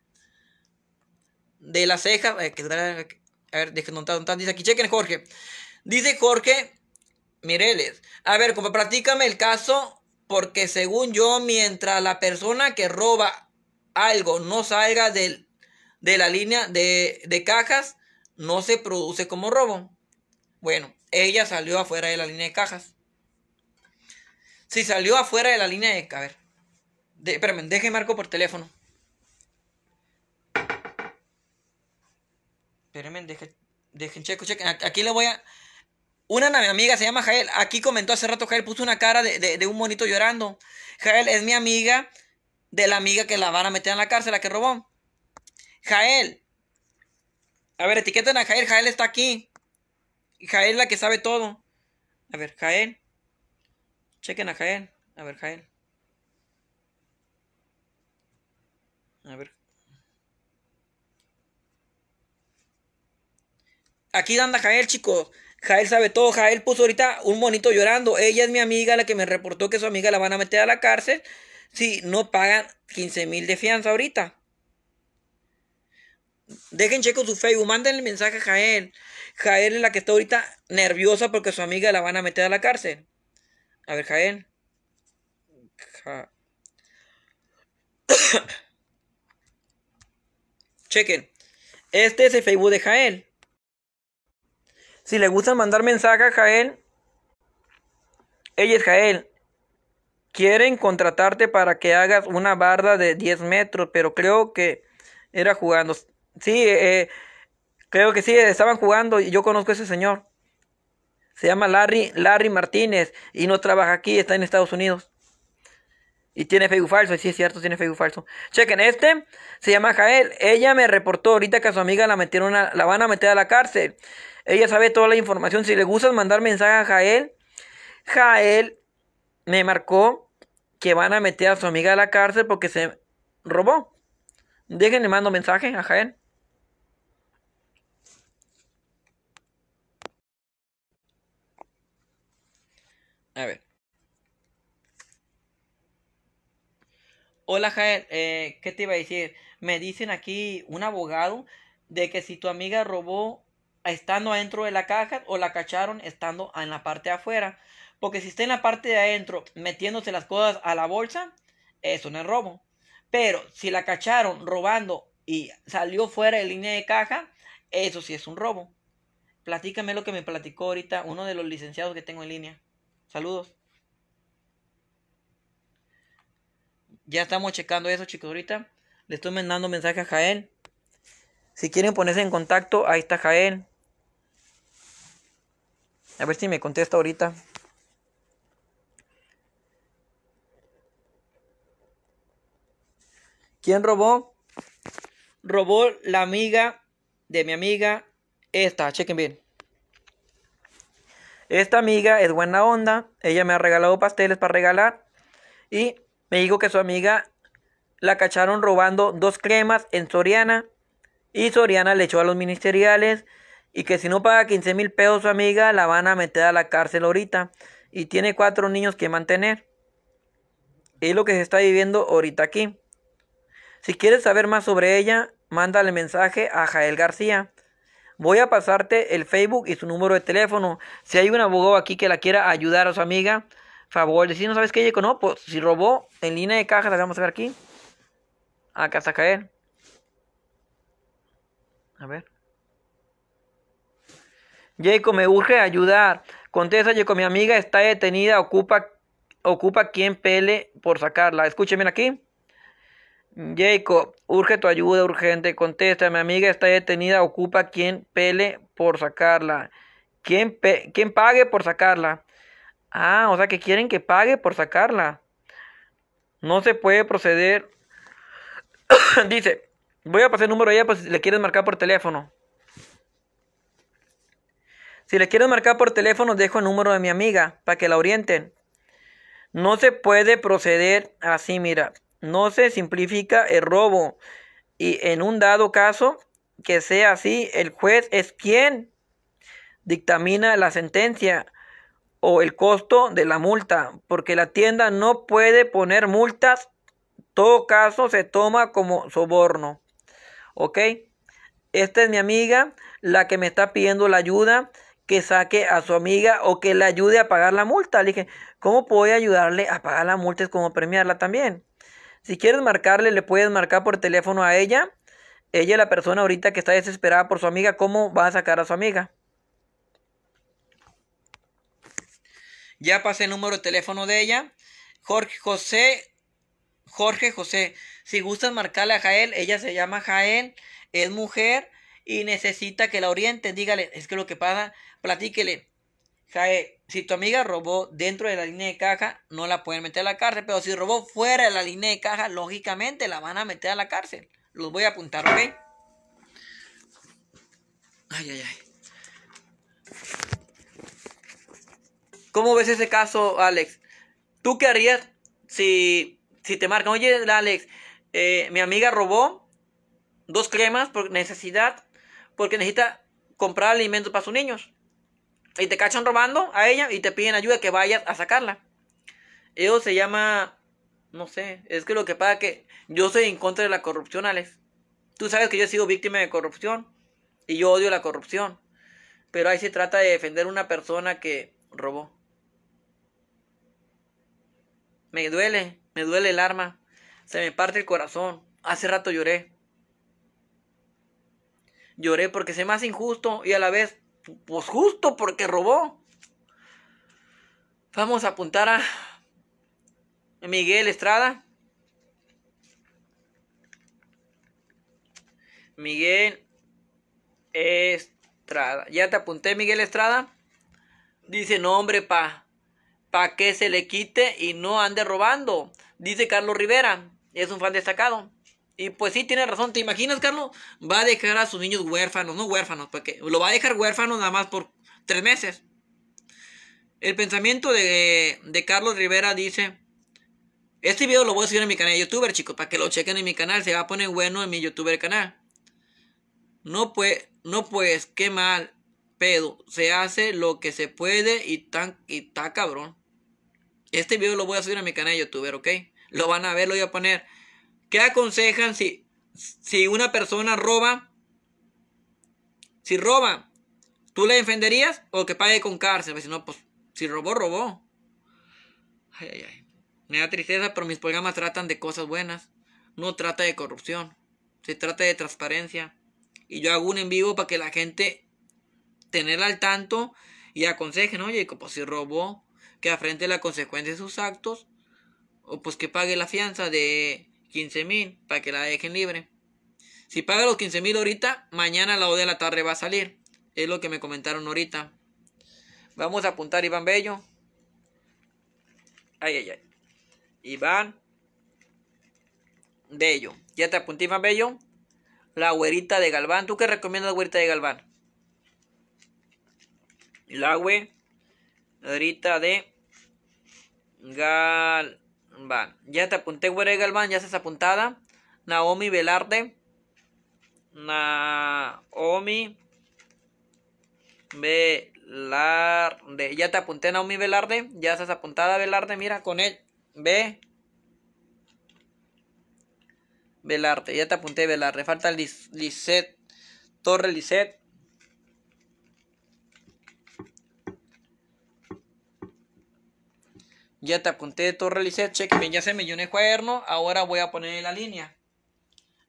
de la ceja, eh, a ver, dice aquí, chequen Jorge. Dice Jorge Mireles, a ver, compa, platícame el caso porque según yo, mientras la persona que roba algo no salga de la línea de, cajas, no se produce como robo. Bueno, ella salió afuera de la línea de cajas. Si salió afuera de la línea de... A ver. De, espérame, deje marco por teléfono. Espérenme, dejen, dejen checo, chequen. Aquí le voy a. Una amiga se llama Jael. Aquí comentó hace rato Jael, puso una cara de, un monito llorando. Jael es mi amiga de la amiga que la van a meter en la cárcel, la que robó. Jael. A ver, etiqueten a Jael. Jael está aquí. Jael la que sabe todo. A ver, Jael. Chequen a Jael. A ver, Jael. A ver. Aquí anda Jael, chicos. Jael sabe todo. Jael puso ahorita un monito llorando. Ella es mi amiga, la que me reportó que su amiga la van a meter a la cárcel si no pagan 15 mil de fianza ahorita. Dejen checo su Facebook, manden el mensaje a Jael. Jael es la que está ahorita nerviosa porque su amiga la van a meter a la cárcel. A ver, Jael. Chequen. Este es el Facebook de Jael. Si le gusta mandar mensajes a Jael, ella es Jael. Quieren contratarte para que hagas una barda de 10 metros, pero creo que era jugando. Sí, eh, eh, creo que sí, estaban jugando y yo conozco a ese señor. Se llama Larry, Martínez y no trabaja aquí, está en Estados Unidos. Y tiene Facebook falso, sí es cierto, tiene Facebook falso. Chequen, este se llama Jael. Ella me reportó ahorita que a su amiga la metieron a, la van a meter a la cárcel. Ella sabe toda la información. Si le gusta mandar mensaje a Jael, Jael me marcó que van a meter a su amiga a la cárcel porque se robó. Déjenle mando mensaje a Jael. A ver. Hola Jael, eh, ¿qué te iba a decir? Me dicen aquí un abogado de que si tu amiga robó estando adentro de la caja o la cacharon estando en la parte de afuera. Porque si está en la parte de adentro metiéndose las cosas a la bolsa, eso no es robo. Pero si la cacharon robando y salió fuera de línea de caja, eso sí es un robo. Platícame lo que me platicó ahorita uno de los licenciados que tengo en línea. Saludos. Ya estamos checando eso, chicos. Ahorita le estoy mandando mensaje a Jaén. Si quieren ponerse en contacto, ahí está Jaén. A ver si me contesta ahorita. ¿Quién robó? Robó la amiga de mi amiga. Esta, chequen bien. Esta amiga es buena onda. Ella me ha regalado pasteles para regalar. Y me dijo que su amiga la cacharon robando dos cremas en Soriana. Y Soriana le echó a los ministeriales y que si no paga 15 mil pesos su amiga, la van a meter a la cárcel ahorita. Y tiene cuatro niños que mantener. Es lo que se está viviendo ahorita aquí. Si quieres saber más sobre ella, mándale mensaje a Jael García. Voy a pasarte el Facebook y su número de teléfono. Si hay un abogado aquí que la quiera ayudar a su amiga, favor, decir, no sabes qué, llegó no, pues si robó en línea de caja, la vamos a ver aquí. Acá está caer. A ver. Jacob, me urge ayudar. Contesta, Jacob, mi amiga está detenida, ocupa, ocupa quien pele por sacarla. Escúcheme aquí. Jacob, urge tu ayuda urgente. Contesta, mi amiga está detenida, ocupa quien pele por sacarla. ¿Quién, pague por sacarla? Ah, o sea que quieren que pague por sacarla. No se puede proceder. Dice, voy a pasar el número ya, pues le quieren marcar por teléfono. Si le quiero marcar por teléfono, dejo el número de mi amiga para que la orienten. No se puede proceder así, mira. No se simplifica el robo. Y en un dado caso que sea así, el juez es quien dictamina la sentencia o el costo de la multa, porque la tienda no puede poner multas. Todo caso se toma como soborno. ¿Ok? Esta es mi amiga, la que me está pidiendo la ayuda que saque a su amiga o que le ayude a pagar la multa. Le dije, ¿cómo puedo ayudarle a pagar la multa? Es como premiarla también. Si quieres marcarle, le puedes marcar por teléfono a ella. Ella es la persona ahorita que está desesperada por su amiga. ¿Cómo va a sacar a su amiga? Ya pasé el número de teléfono de ella. Jorge José. Jorge José. Si gustas marcarle a Jael, ella se llama Jael, es mujer y necesita que la oriente. Dígale, es que lo que pasa, platíquele. si tu amiga robó dentro de la línea de caja, no la pueden meter a la cárcel. Pero si robó fuera de la línea de caja, lógicamente la van a meter a la cárcel. Los voy a apuntar, ¿ok? Ay, ay, ay. ¿Cómo ves ese caso, Alex? ¿Tú qué harías si, te marcan? Oye, Alex, eh, mi amiga robó dos cremas por necesidad, porque necesita comprar alimentos para sus niños y te cachan robando a ella y te piden ayuda que vayas a sacarla. Eso se llama, no sé, es que lo que pasa que yo soy en contra de la corrupción, Alex. Tú sabes que yo he sido víctima de corrupción y yo odio la corrupción. Pero ahí se trata de defender una persona que robó. Me duele, me duele el arma, se me parte el corazón. Hace rato lloré. Lloré porque se más injusto y a la vez pues justo porque robó. Vamos a apuntar a Miguel Estrada. Miguel Estrada. Ya te apunté, Miguel Estrada. Dice, nombre hombre, pa, pa que se le quite y no ande robando. Dice Carlos Rivera. Es un fan destacado. Y pues sí, tiene razón. ¿Te imaginas, Carlos? Va a dejar a sus niños huérfanos, no huérfanos, porque lo va a dejar huérfanos nada más por tres meses. El pensamiento de, Carlos Rivera dice: Este video lo voy a subir a mi canal de youtuber, chicos, para que lo chequen en mi canal. Se va a poner bueno en mi youtuber canal. No pues, no pues, qué mal pedo. Se hace lo que se puede y tan y está cabrón. Este video lo voy a subir a mi canal de youtuber, ¿ok? Lo van a ver, lo voy a poner. ¿Qué aconsejan si, si una persona roba? Si roba, ¿tú le defenderías o que pague con cárcel? Pues, si no, pues si robó, robó. Ay, ay, ay. Me da tristeza, pero mis programas tratan de cosas buenas. No trata de corrupción. Se trata de transparencia. Y yo hago un en vivo para que la gente tenga al tanto y aconsejen, oye, pues si robó, que afrente la consecuencia de sus actos, o pues que pague la fianza de 15 mil para que la dejen libre. Si paga los 15 mil ahorita, mañana a la hora de la tarde va a salir. Es lo que me comentaron ahorita. Vamos a apuntar Iván Bello. Ay, ay, ay. Iván Bello. Ya te apunté Iván Bello. La güerita de Galván. ¿Tú qué recomiendas la güerita de Galván? La güerita de Gal ya te apunté, Güere Galván, ya estás apuntada. Naomi Velarde. Naomi Velarde. Ya te apunté, Naomi Velarde. Ya estás apuntada, Velarde. Mira, con él. Ve. Velarde. Ya te apunté, Velarde. Falta Lisset. Torre Lisset. Ya te apunté, todo realicé, check, ya se me llenó el cuaderno. Ahora voy a poner la línea.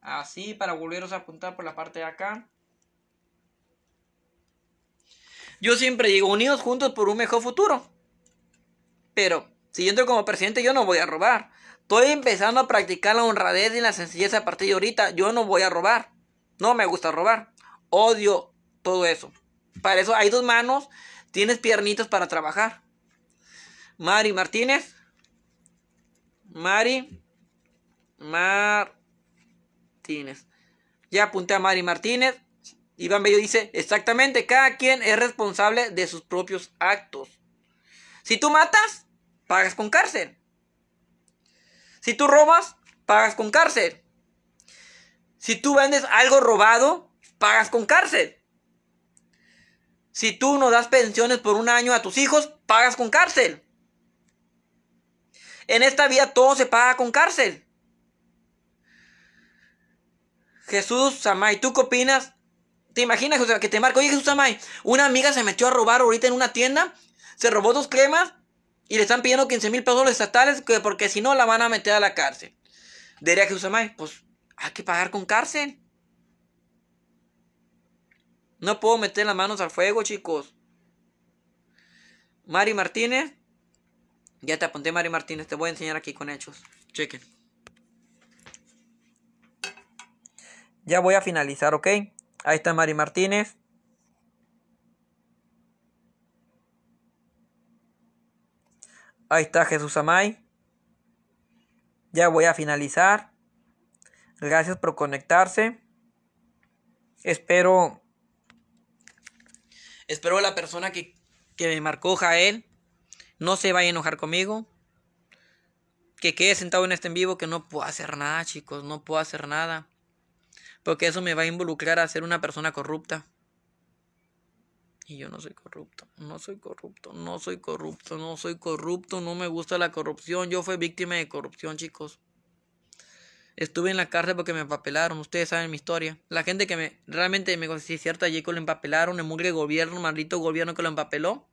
Así para volveros a apuntar por la parte de acá. Yo siempre digo, unidos juntos por un mejor futuro. Pero si entro como presidente, yo no voy a robar. Estoy empezando a practicar la honradez y la sencillez a partir de ahorita. Yo no voy a robar. No me gusta robar. Odio todo eso. Para eso hay dos manos, tienes piernitas para trabajar. Mari Martínez. Mari Martínez. Ya apunté a Mari Martínez. Iván Bello dice, exactamente, cada quien es responsable de sus propios actos. Si tú matas, pagas con cárcel. Si tú robas, pagas con cárcel. Si tú vendes algo robado, pagas con cárcel. Si tú no das pensiones por un año a tus hijos, pagas con cárcel. En esta vida todo se paga con cárcel. Jesús Samay, ¿tú qué opinas? ¿Te imaginas José, que te marco? Oye, Jesús Samay, una amiga se metió a robar ahorita en una tienda, se robó dos cremas y le están pidiendo 15 mil pesos estatales porque si no la van a meter a la cárcel. Diría Jesús Samay, pues hay que pagar con cárcel. No puedo meter las manos al fuego, chicos. Mari Martínez. Ya te apunté, Mari Martínez. Te voy a enseñar aquí con hechos. Chequen. Ya voy a finalizar, ¿ok? Ahí está Mari Martínez. Ahí está Jesús Amay. Ya voy a finalizar. Gracias por conectarse. Espero. Espero la persona que, que me marcó Jael no se va a enojar conmigo. Que quede sentado en este en vivo que no puedo hacer nada, chicos. No puedo hacer nada. Porque eso me va a involucrar a ser una persona corrupta. Y yo no soy corrupto, no soy corrupto, no soy corrupto, no soy corrupto, no me gusta la corrupción. Yo fui víctima de corrupción, chicos. Estuve en la cárcel porque me empapelaron, ustedes saben mi historia. La gente que me realmente me si es cierta, Jacob lo empapelaron, el mugre gobierno, maldito gobierno que lo empapeló.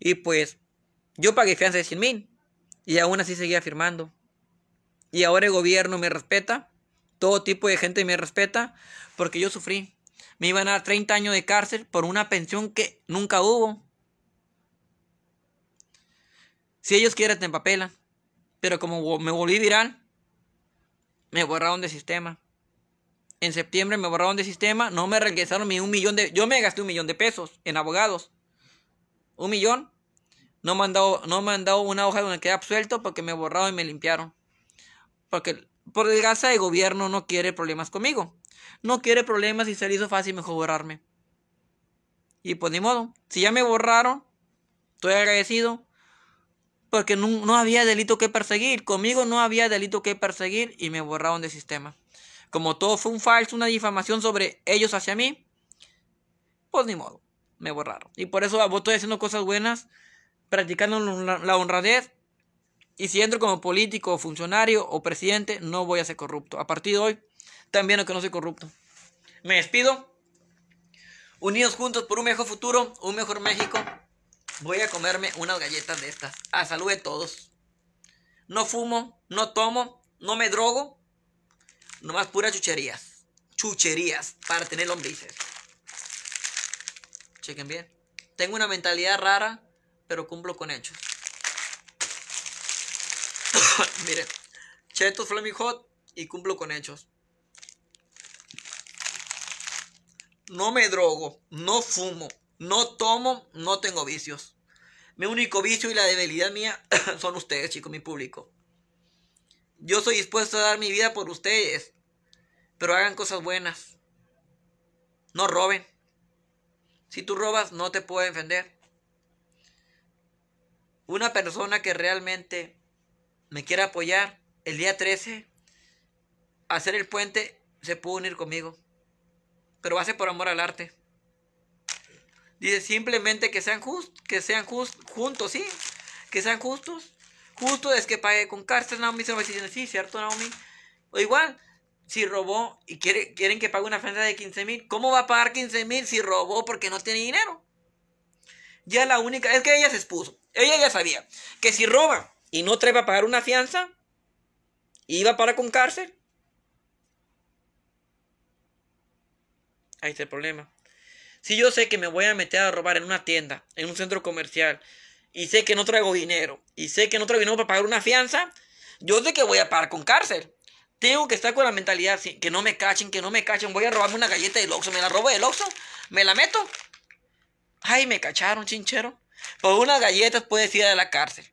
Y pues yo pagué fianza de 100 mil y aún así seguía firmando. Y ahora el gobierno me respeta, todo tipo de gente me respeta porque yo sufrí. Me iban a dar 30 años de cárcel por una pensión que nunca hubo. Si ellos quieren te empapelan, pero como me volví viral, me borraron de sistema. En septiembre me borraron de sistema, no me regresaron ni un millón de... Yo me gasté un millón de pesos en abogados. Un millón no me han dado, no me han una hoja donde quede absuelto porque me borraron y me limpiaron. Porque por desgracia el gobierno no quiere problemas conmigo. No quiere problemas y se le hizo fácil mejor borrarme. Y pues ni modo. Si ya me borraron, estoy agradecido. Porque no, había delito que perseguir. Conmigo no había delito que perseguir y me borraron del sistema. Como todo fue un falso, una difamación sobre ellos hacia mí, pues ni modo. Me borraron. Y por eso vos ah, pues, estoy haciendo cosas buenas practicando la honradez y si entro como político, funcionario o presidente, no voy a ser corrupto. A partir de hoy, también que no soy corrupto. Me despido. Unidos juntos por un mejor futuro, un mejor México. Voy a comerme unas galletas de estas. A salud de todos. No fumo, no tomo, no me drogo. Nomás puras chucherías. Chucherías para tener lombrices. Chequen bien. Tengo una mentalidad rara pero cumplo con hechos. Miren, Cheto Flaming Hot y cumplo con hechos. No me drogo, no fumo, no tomo, no tengo vicios. Mi único vicio y la debilidad mía son ustedes, chicos, mi público. Yo soy dispuesto a dar mi vida por ustedes, pero hagan cosas buenas. No roben. Si tú robas, no te puedo defender. Una persona que realmente me quiera apoyar el día 13, hacer el puente, se pudo unir conmigo. Pero va a ser por amor al arte. Dice simplemente que sean justos, que sean justos, juntos, ¿sí? Que sean justos. Justo es que pague con cárcel, Naomi. Se decir, sí, ¿cierto, Naomi? O igual, si robó y quiere, quieren que pague una fianza de 15 mil, ¿cómo va a pagar 15 mil si robó porque no tiene dinero? ya la única, es que ella se expuso. Ella ya sabía que si roba y no trae a pagar una fianza, iba para con cárcel. Ahí está el problema. Si yo sé que me voy a meter a robar en una tienda, en un centro comercial, y sé que no traigo dinero, y sé que no traigo dinero para pagar una fianza, yo sé que voy a parar con cárcel. Tengo que estar con la mentalidad, que no me cachen, que no me cachen, voy a robarme una galleta de Oxxo, me la robo de Oxxo, me la meto Ay, me cacharon, chinchero. Por unas galletas puedes ir a la cárcel.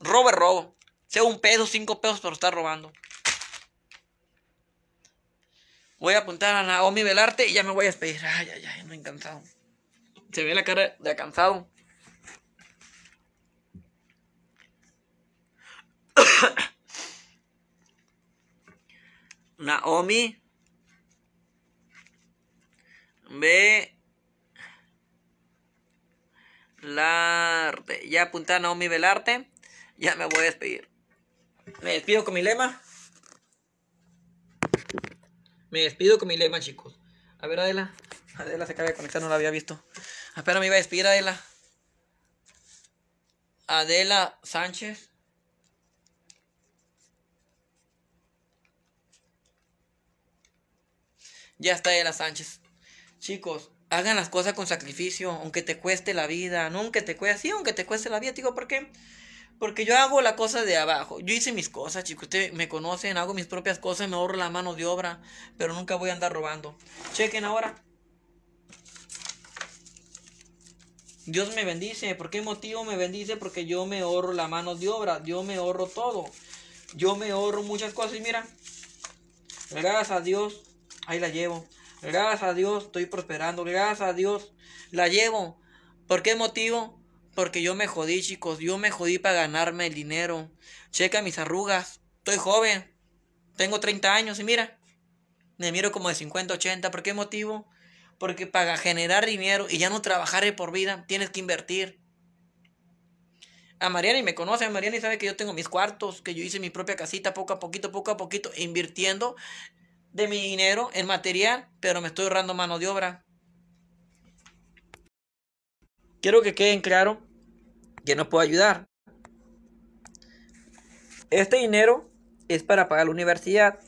Robo robo. Sea un peso, cinco pesos, pero estar robando. Voy a apuntar a Naomi Velarte y ya me voy a despedir. Ay, ay, ay, no he cansado. Se ve la cara de cansado. Naomi. Ve. Ya apuntando a mi Velarte. Ya me voy a despedir. Me despido con mi lema. Me despido con mi lema, chicos. A ver, Adela. Adela se acaba de conectar, no la había visto. Espera, me iba a despedir, Adela. Adela Sánchez. Ya está Adela Sánchez. Chicos, hagan las cosas con sacrificio, aunque te cueste la vida, nunca te cueste, sí, aunque te cueste la vida, digo, ¿por qué? Porque yo hago la cosa de abajo, yo hice mis cosas, chicos, ustedes me conocen, hago mis propias cosas, me ahorro la mano de obra, pero nunca voy a andar robando. Chequen ahora. Dios me bendice, ¿por qué motivo me bendice? Porque yo me ahorro la mano de obra, yo me ahorro todo, yo me ahorro muchas cosas y mira, gracias a Dios, ahí la llevo. Gracias a Dios estoy prosperando. Gracias a Dios la llevo. ¿Por qué motivo? Porque yo me jodí, chicos. Yo me jodí para ganarme el dinero. Checa mis arrugas. Estoy joven. Tengo 30 años y mira. Me miro como de 50, 80. ¿Por qué motivo? Porque para generar dinero y ya no trabajar por vida, tienes que invertir. A Mariani me conoce, a Mariani sabe que yo tengo mis cuartos, que yo hice mi propia casita poco a poquito, poco a poquito, invirtiendo de mi dinero en material, pero me estoy ahorrando mano de obra. Quiero que queden claro que no puedo ayudar. Este dinero es para pagar la universidad.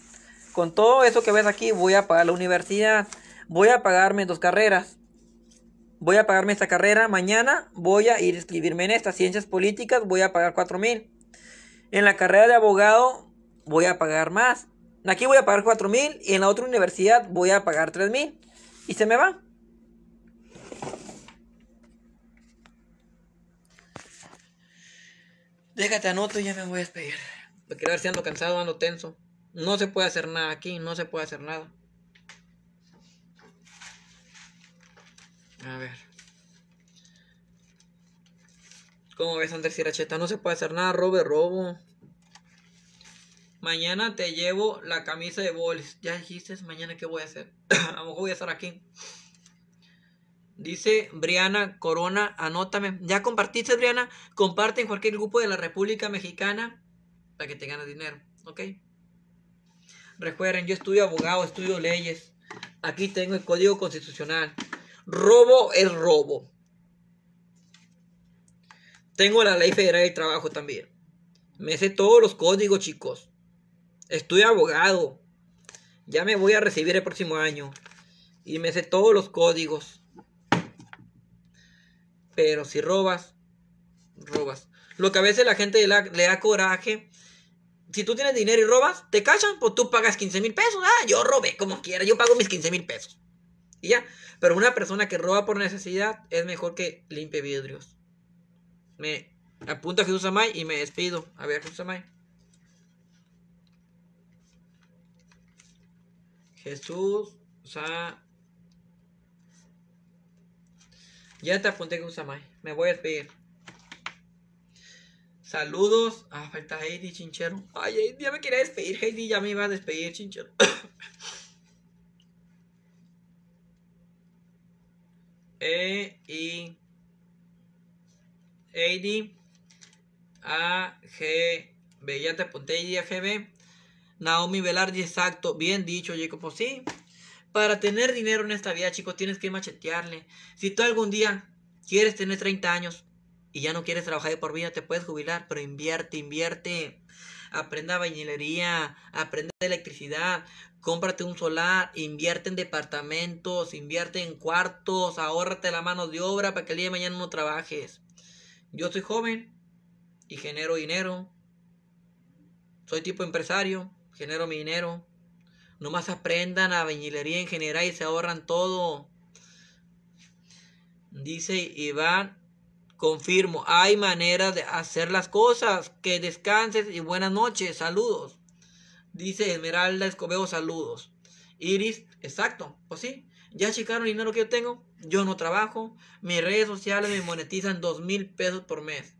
Con todo eso que ves aquí, voy a pagar la universidad. Voy a pagarme dos carreras. Voy a pagarme esta carrera. Mañana voy a ir a escribirme en estas ciencias políticas. Voy a pagar 4 mil. En la carrera de abogado voy a pagar más. Aquí voy a pagar 4.000 y en la otra universidad voy a pagar 3.000. Y se me va. Déjate anoto y ya me voy a despedir. Porque a ver si ando cansado, ando tenso. No se puede hacer nada aquí, no se puede hacer nada. A ver. ¿Cómo ves, Andrés Siracheta? No se puede hacer nada, robe, robo. Mañana te llevo la camisa de bols. Ya dijiste, mañana qué voy a hacer. a lo mejor voy a estar aquí. Dice Briana Corona, anótame. ¿Ya compartiste, Briana? Comparte en cualquier grupo de la República Mexicana para que te ganes dinero. ¿Ok? Recuerden, yo estudio abogado, estudio leyes. Aquí tengo el código constitucional. Robo es robo. Tengo la ley federal del trabajo también. Me sé todos los códigos, chicos. Estoy abogado. Ya me voy a recibir el próximo año. Y me sé todos los códigos. Pero si robas, robas. Lo que a veces la gente le, da coraje. Si tú tienes dinero y robas, te cachan, pues tú pagas 15 mil pesos. Ah, yo robé como quiera, yo pago mis 15 mil pesos. Y ya. Pero una persona que roba por necesidad es mejor que limpie vidrios. Me apunta a Jesús Amay y me despido. A ver, Jesús Amay. Jesús, o sea... Ya te apunté que usa más. Me voy a despedir. Saludos. Ah, falta Heidi, chinchero. Ay, Heidi, ya me quería despedir. Heidi ya me iba a despedir, chinchero. e, I, Heidi, A, G, B. Ya te apunté, Heidi, A, G, B. Naomi Velarde, exacto. Bien dicho, Jacobo, pues sí. Para tener dinero en esta vida, chicos, tienes que machetearle. Si tú algún día quieres tener 30 años y ya no quieres trabajar de por vida, te puedes jubilar, pero invierte, invierte. Aprenda bañilería, aprende electricidad, cómprate un solar, invierte en departamentos, invierte en cuartos, ahorrate la mano de obra para que el día de mañana no trabajes. Yo soy joven y genero dinero. Soy tipo empresario genero mi dinero. Nomás aprendan a bañilería en general y se ahorran todo. Dice Iván, confirmo, hay maneras de hacer las cosas. Que descanses y buenas noches, saludos. Dice Esmeralda Escobedo, saludos. Iris, exacto, pues sí. Ya checaron el dinero que yo tengo. Yo no trabajo. Mis redes sociales me monetizan dos mil pesos por mes.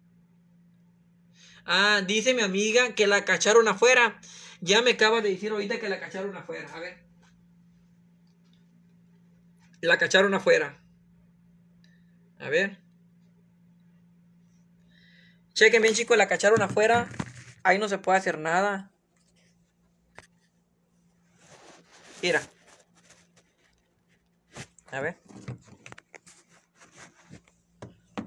Ah, dice mi amiga que la cacharon afuera ya me acaba de decir ahorita que la cacharon afuera. A ver. La cacharon afuera. A ver. Chequen bien, chicos, la cacharon afuera. Ahí no se puede hacer nada. Mira. A ver.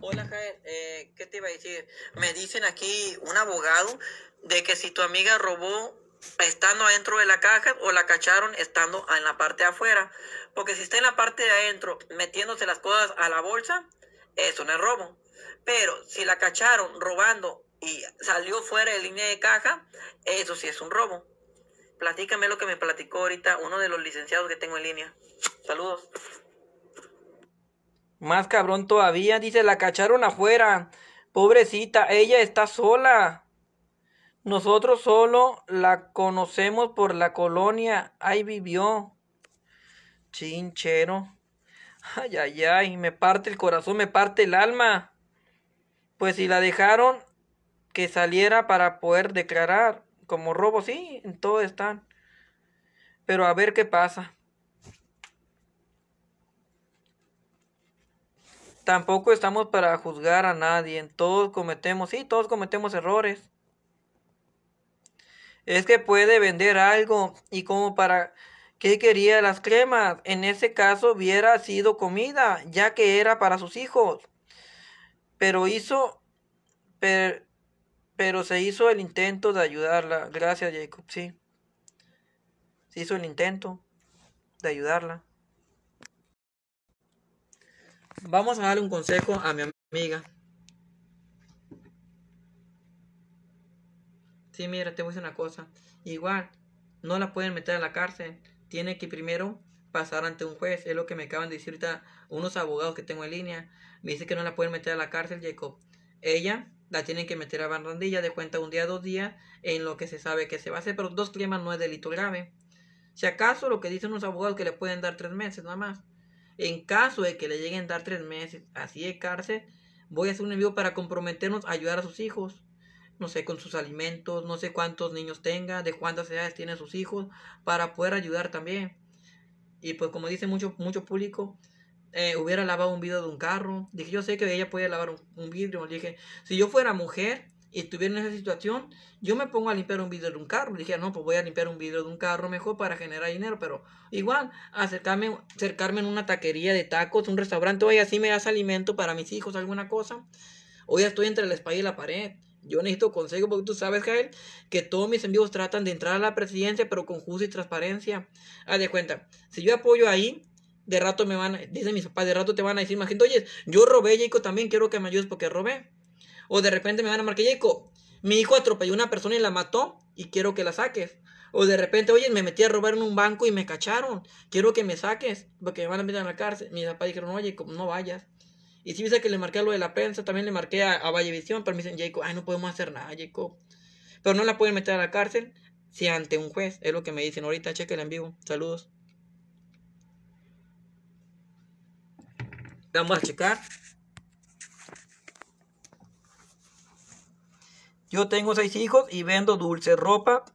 Hola, eh, ¿Qué te iba a decir? Me dicen aquí un abogado de que si tu amiga robó estando adentro de la caja o la cacharon estando en la parte de afuera. Porque si está en la parte de adentro metiéndose las cosas a la bolsa, eso no es robo. Pero si la cacharon robando y salió fuera de línea de caja, eso sí es un robo. Platícame lo que me platicó ahorita uno de los licenciados que tengo en línea. Saludos. Más cabrón todavía, dice, la cacharon afuera. Pobrecita, ella está sola. Nosotros solo la conocemos por la colonia. Ahí vivió. Chinchero. Ay, ay, ay. Me parte el corazón, me parte el alma. Pues si la dejaron que saliera para poder declarar. Como robo, sí, en todo están. Pero a ver qué pasa. Tampoco estamos para juzgar a nadie. Todos cometemos, sí, todos cometemos errores. Es que puede vender algo y como para qué quería las cremas. En ese caso hubiera sido comida, ya que era para sus hijos. Pero hizo, pero se hizo el intento de ayudarla. Gracias, Jacob, sí. Se hizo el intento de ayudarla. Vamos a darle un consejo a mi amiga. sí, mira, te voy a decir una cosa, igual, no la pueden meter a la cárcel, tiene que primero pasar ante un juez, es lo que me acaban de decir unos abogados que tengo en línea, me dice que no la pueden meter a la cárcel, Jacob. Ella la tienen que meter a barrandilla de cuenta un día, dos días, en lo que se sabe que se va a hacer, pero dos climas no es delito grave. Si acaso lo que dicen unos abogados que le pueden dar tres meses nada más. En caso de que le lleguen a dar tres meses así de cárcel, voy a hacer un envío para comprometernos a ayudar a sus hijos no sé, con sus alimentos, no sé cuántos niños tenga, de cuántas edades tiene sus hijos, para poder ayudar también. Y pues como dice mucho, mucho público, eh, hubiera lavado un vidrio de un carro. Dije, yo sé que ella puede lavar un, vidrio. dije, si yo fuera mujer y estuviera en esa situación, yo me pongo a limpiar un vidrio de un carro. dije, no, pues voy a limpiar un vidrio de un carro mejor para generar dinero. Pero igual, acercarme, acercarme en una taquería de tacos, un restaurante, oye, así me das alimento para mis hijos, alguna cosa. Hoy estoy entre la espalda y la pared. Yo necesito consejo porque tú sabes, Jael, que todos mis envíos tratan de entrar a la presidencia, pero con justicia y transparencia. Haz de cuenta, si yo apoyo ahí, de rato me van, dicen mis papás, de rato te van a decir, gente, oye, yo robé, Jaco, también quiero que me ayudes porque robé. O de repente me van a marcar, Jacob, mi hijo atropelló a una persona y la mató y quiero que la saques. O de repente, oye, me metí a robar en un banco y me cacharon. Quiero que me saques porque me van a meter a la cárcel. Mis papás dijeron, oye, no vayas. Y si dice que le marqué a lo de la prensa, también le marqué a, a Vallevisión, pero me dicen, Jacob, ay, no podemos hacer nada, Jacob. Pero no la pueden meter a la cárcel si ante un juez, es lo que me dicen ahorita, chequen en vivo, saludos. Vamos a checar. Yo tengo seis hijos y vendo dulce, ropa,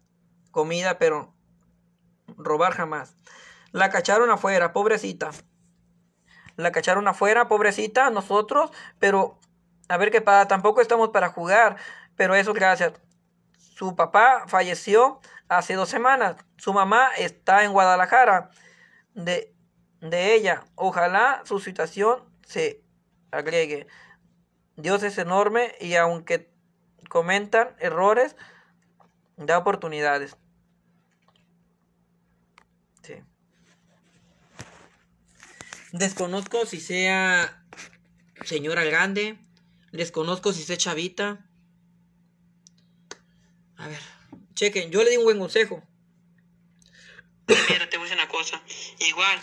comida, pero robar jamás. La cacharon afuera, pobrecita la cacharon afuera, pobrecita, nosotros, pero a ver qué pasa, tampoco estamos para jugar, pero eso gracias. Su papá falleció hace dos semanas, su mamá está en Guadalajara de, de ella, ojalá su situación se agregue. Dios es enorme y aunque comentan errores, da oportunidades. Desconozco si sea señora grande. Desconozco si sea chavita. A ver, chequen, yo le di un buen consejo. Mira, te voy a decir una cosa. Igual,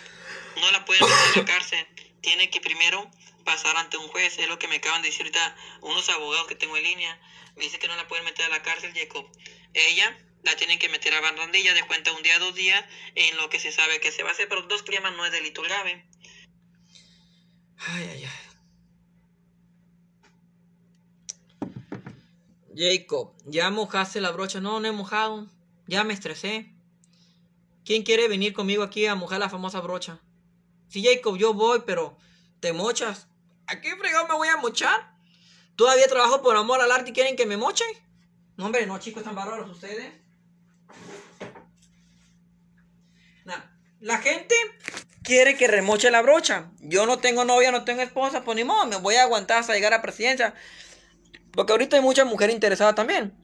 no la pueden meter a la cárcel. Tiene que primero pasar ante un juez. Es lo que me acaban de decir ahorita unos abogados que tengo en línea. Me dice que no la pueden meter a la cárcel, Jacob. Ella la tienen que meter a bandandilla de cuenta un día, dos días, en lo que se sabe que se va a hacer. Pero dos climas no es delito grave. Ay, ay, ay. Jacob, ¿ya mojaste la brocha? No, no he mojado. Ya me estresé. ¿Quién quiere venir conmigo aquí a mojar la famosa brocha? Sí, Jacob, yo voy, pero te mochas. ¿A qué fregado me voy a mochar? ¿Todavía trabajo por amor al arte y quieren que me moche? No, hombre, no, chicos, están bárbaros ustedes. la gente quiere que remoche la brocha. Yo no tengo novia, no tengo esposa, pues ni modo, me voy a aguantar hasta llegar a presidencia. Porque ahorita hay muchas mujeres interesadas también.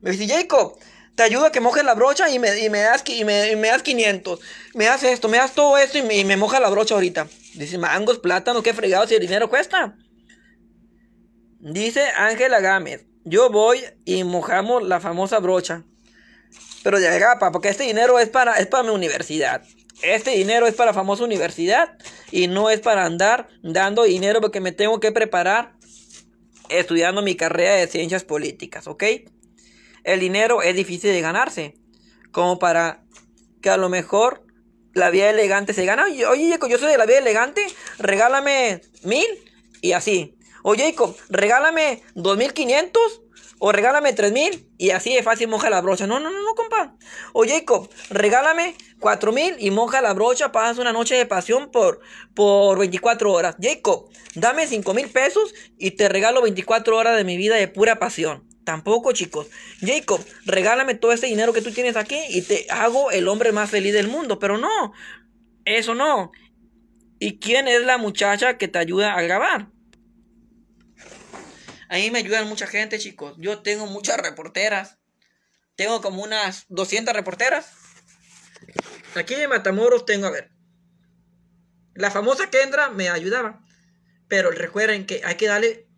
Me dice, Jacob, te ayudo a que mojes la brocha y me, y me das, y me, das 500. Me das esto, me das todo esto y me, moja la brocha ahorita. Dice, mangos, plátanos, qué fregado si el dinero cuesta. Dice Ángela Gámez, yo voy y mojamos la famosa brocha. Pero ya, gapa, porque este dinero es para, es para mi universidad. Este dinero es para famosa universidad y no es para andar dando dinero porque me tengo que preparar estudiando mi carrera de ciencias políticas, ¿ok? El dinero es difícil de ganarse, como para que a lo mejor la vía elegante se gana. Oye, Jacob, yo soy de la vía elegante, regálame mil y así. Oye, Jacob, regálame dos mil quinientos o regálame 3000 y así de fácil moja la brocha. No, no, no, no, compa. O Jacob, regálame 4000 y moja la brocha. Pasas una noche de pasión por, por 24 horas. Jacob, dame 5000 pesos y te regalo 24 horas de mi vida de pura pasión. Tampoco, chicos. Jacob, regálame todo ese dinero que tú tienes aquí y te hago el hombre más feliz del mundo. Pero no, eso no. ¿Y quién es la muchacha que te ayuda a grabar? Ahí me ayudan mucha gente, chicos. Yo tengo muchas reporteras. Tengo como unas 200 reporteras. Aquí en Matamoros tengo, a ver. La famosa Kendra me ayudaba. Pero recuerden que hay que darle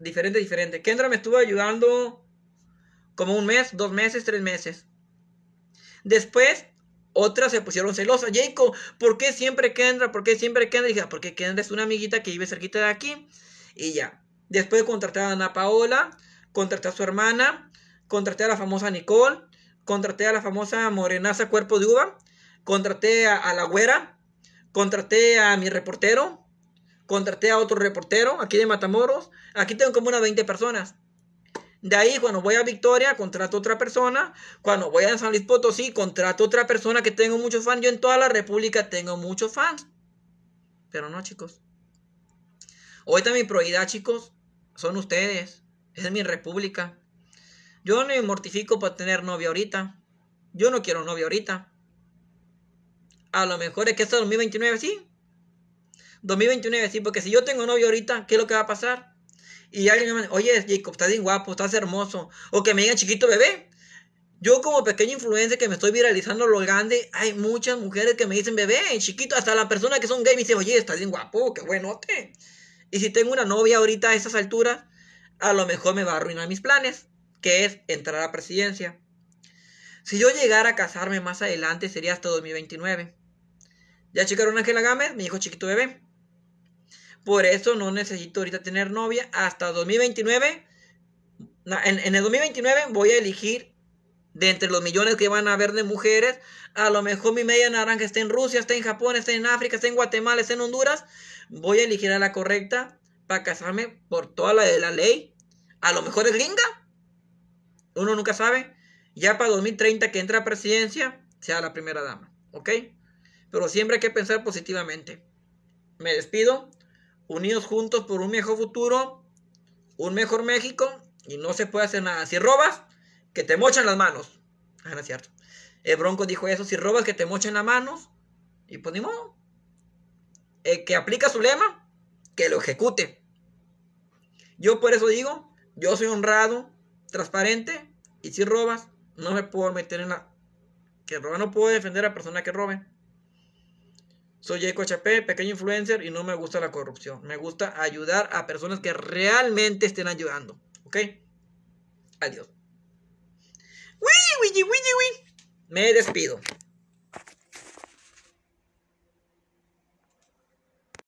diferente, diferente. Kendra me estuvo ayudando como un mes, dos meses, tres meses. Después, otras se pusieron celosas. Jacob, ¿por qué siempre Kendra? ¿Por qué siempre Kendra? dije, ah, porque Kendra es una amiguita que vive cerquita de aquí. Y ya. Después contraté a Ana Paola, contraté a su hermana, contraté a la famosa Nicole, contraté a la famosa Morenaza Cuerpo de Uva, contraté a, la güera, contraté a mi reportero, contraté a otro reportero aquí de Matamoros. Aquí tengo como unas 20 personas. De ahí, cuando voy a Victoria, contrato otra persona. Cuando voy a San Luis Potosí, contrato otra persona que tengo muchos fans. Yo en toda la República tengo muchos fans. Pero no, chicos. está mi prioridad, chicos, son ustedes. Es mi república. Yo no me mortifico por tener novia ahorita. Yo no quiero novia ahorita. A lo mejor es que esto 2029 sí. 2029 sí, porque si yo tengo novia ahorita, ¿qué es lo que va a pasar? Y alguien me dice, oye, Jacob, estás bien guapo, estás hermoso. O que me digan chiquito bebé. Yo como pequeña influencer que me estoy viralizando lo grande, hay muchas mujeres que me dicen bebé, chiquito, hasta la persona que son gay me dice, oye, estás bien guapo, qué buenote. Y si tengo una novia ahorita a esas alturas, a lo mejor me va a arruinar mis planes, que es entrar a presidencia. Si yo llegara a casarme más adelante sería hasta 2029. Ya checaron la Gámez, mi hijo chiquito bebé. Por eso no necesito ahorita tener novia hasta 2029. En, en el 2029 voy a elegir de entre los millones que van a haber de mujeres, a lo mejor mi media naranja está en Rusia, está en Japón, está en África, está en Guatemala, está en Honduras, voy a elegir a la correcta para casarme por toda la de la ley. A lo mejor es linda. Uno nunca sabe. Ya para 2030 que entra a presidencia, sea la primera dama. ¿Ok? Pero siempre hay que pensar positivamente. Me despido. Unidos juntos por un mejor futuro, un mejor México. Y no se puede hacer nada. Si robas, que te mochan las manos. Ah, no es cierto. El Bronco dijo eso. Si robas, que te mochan las manos. Y pues ni modo. Eh, que aplica su lema, que lo ejecute. Yo por eso digo, yo soy honrado, transparente, y si robas, no me puedo meter en la... Que roba, no puedo defender a persona que robe. Soy eco Chapé, pequeño influencer, y no me gusta la corrupción. Me gusta ayudar a personas que realmente estén ayudando. ¿Ok? Adiós. Me despido.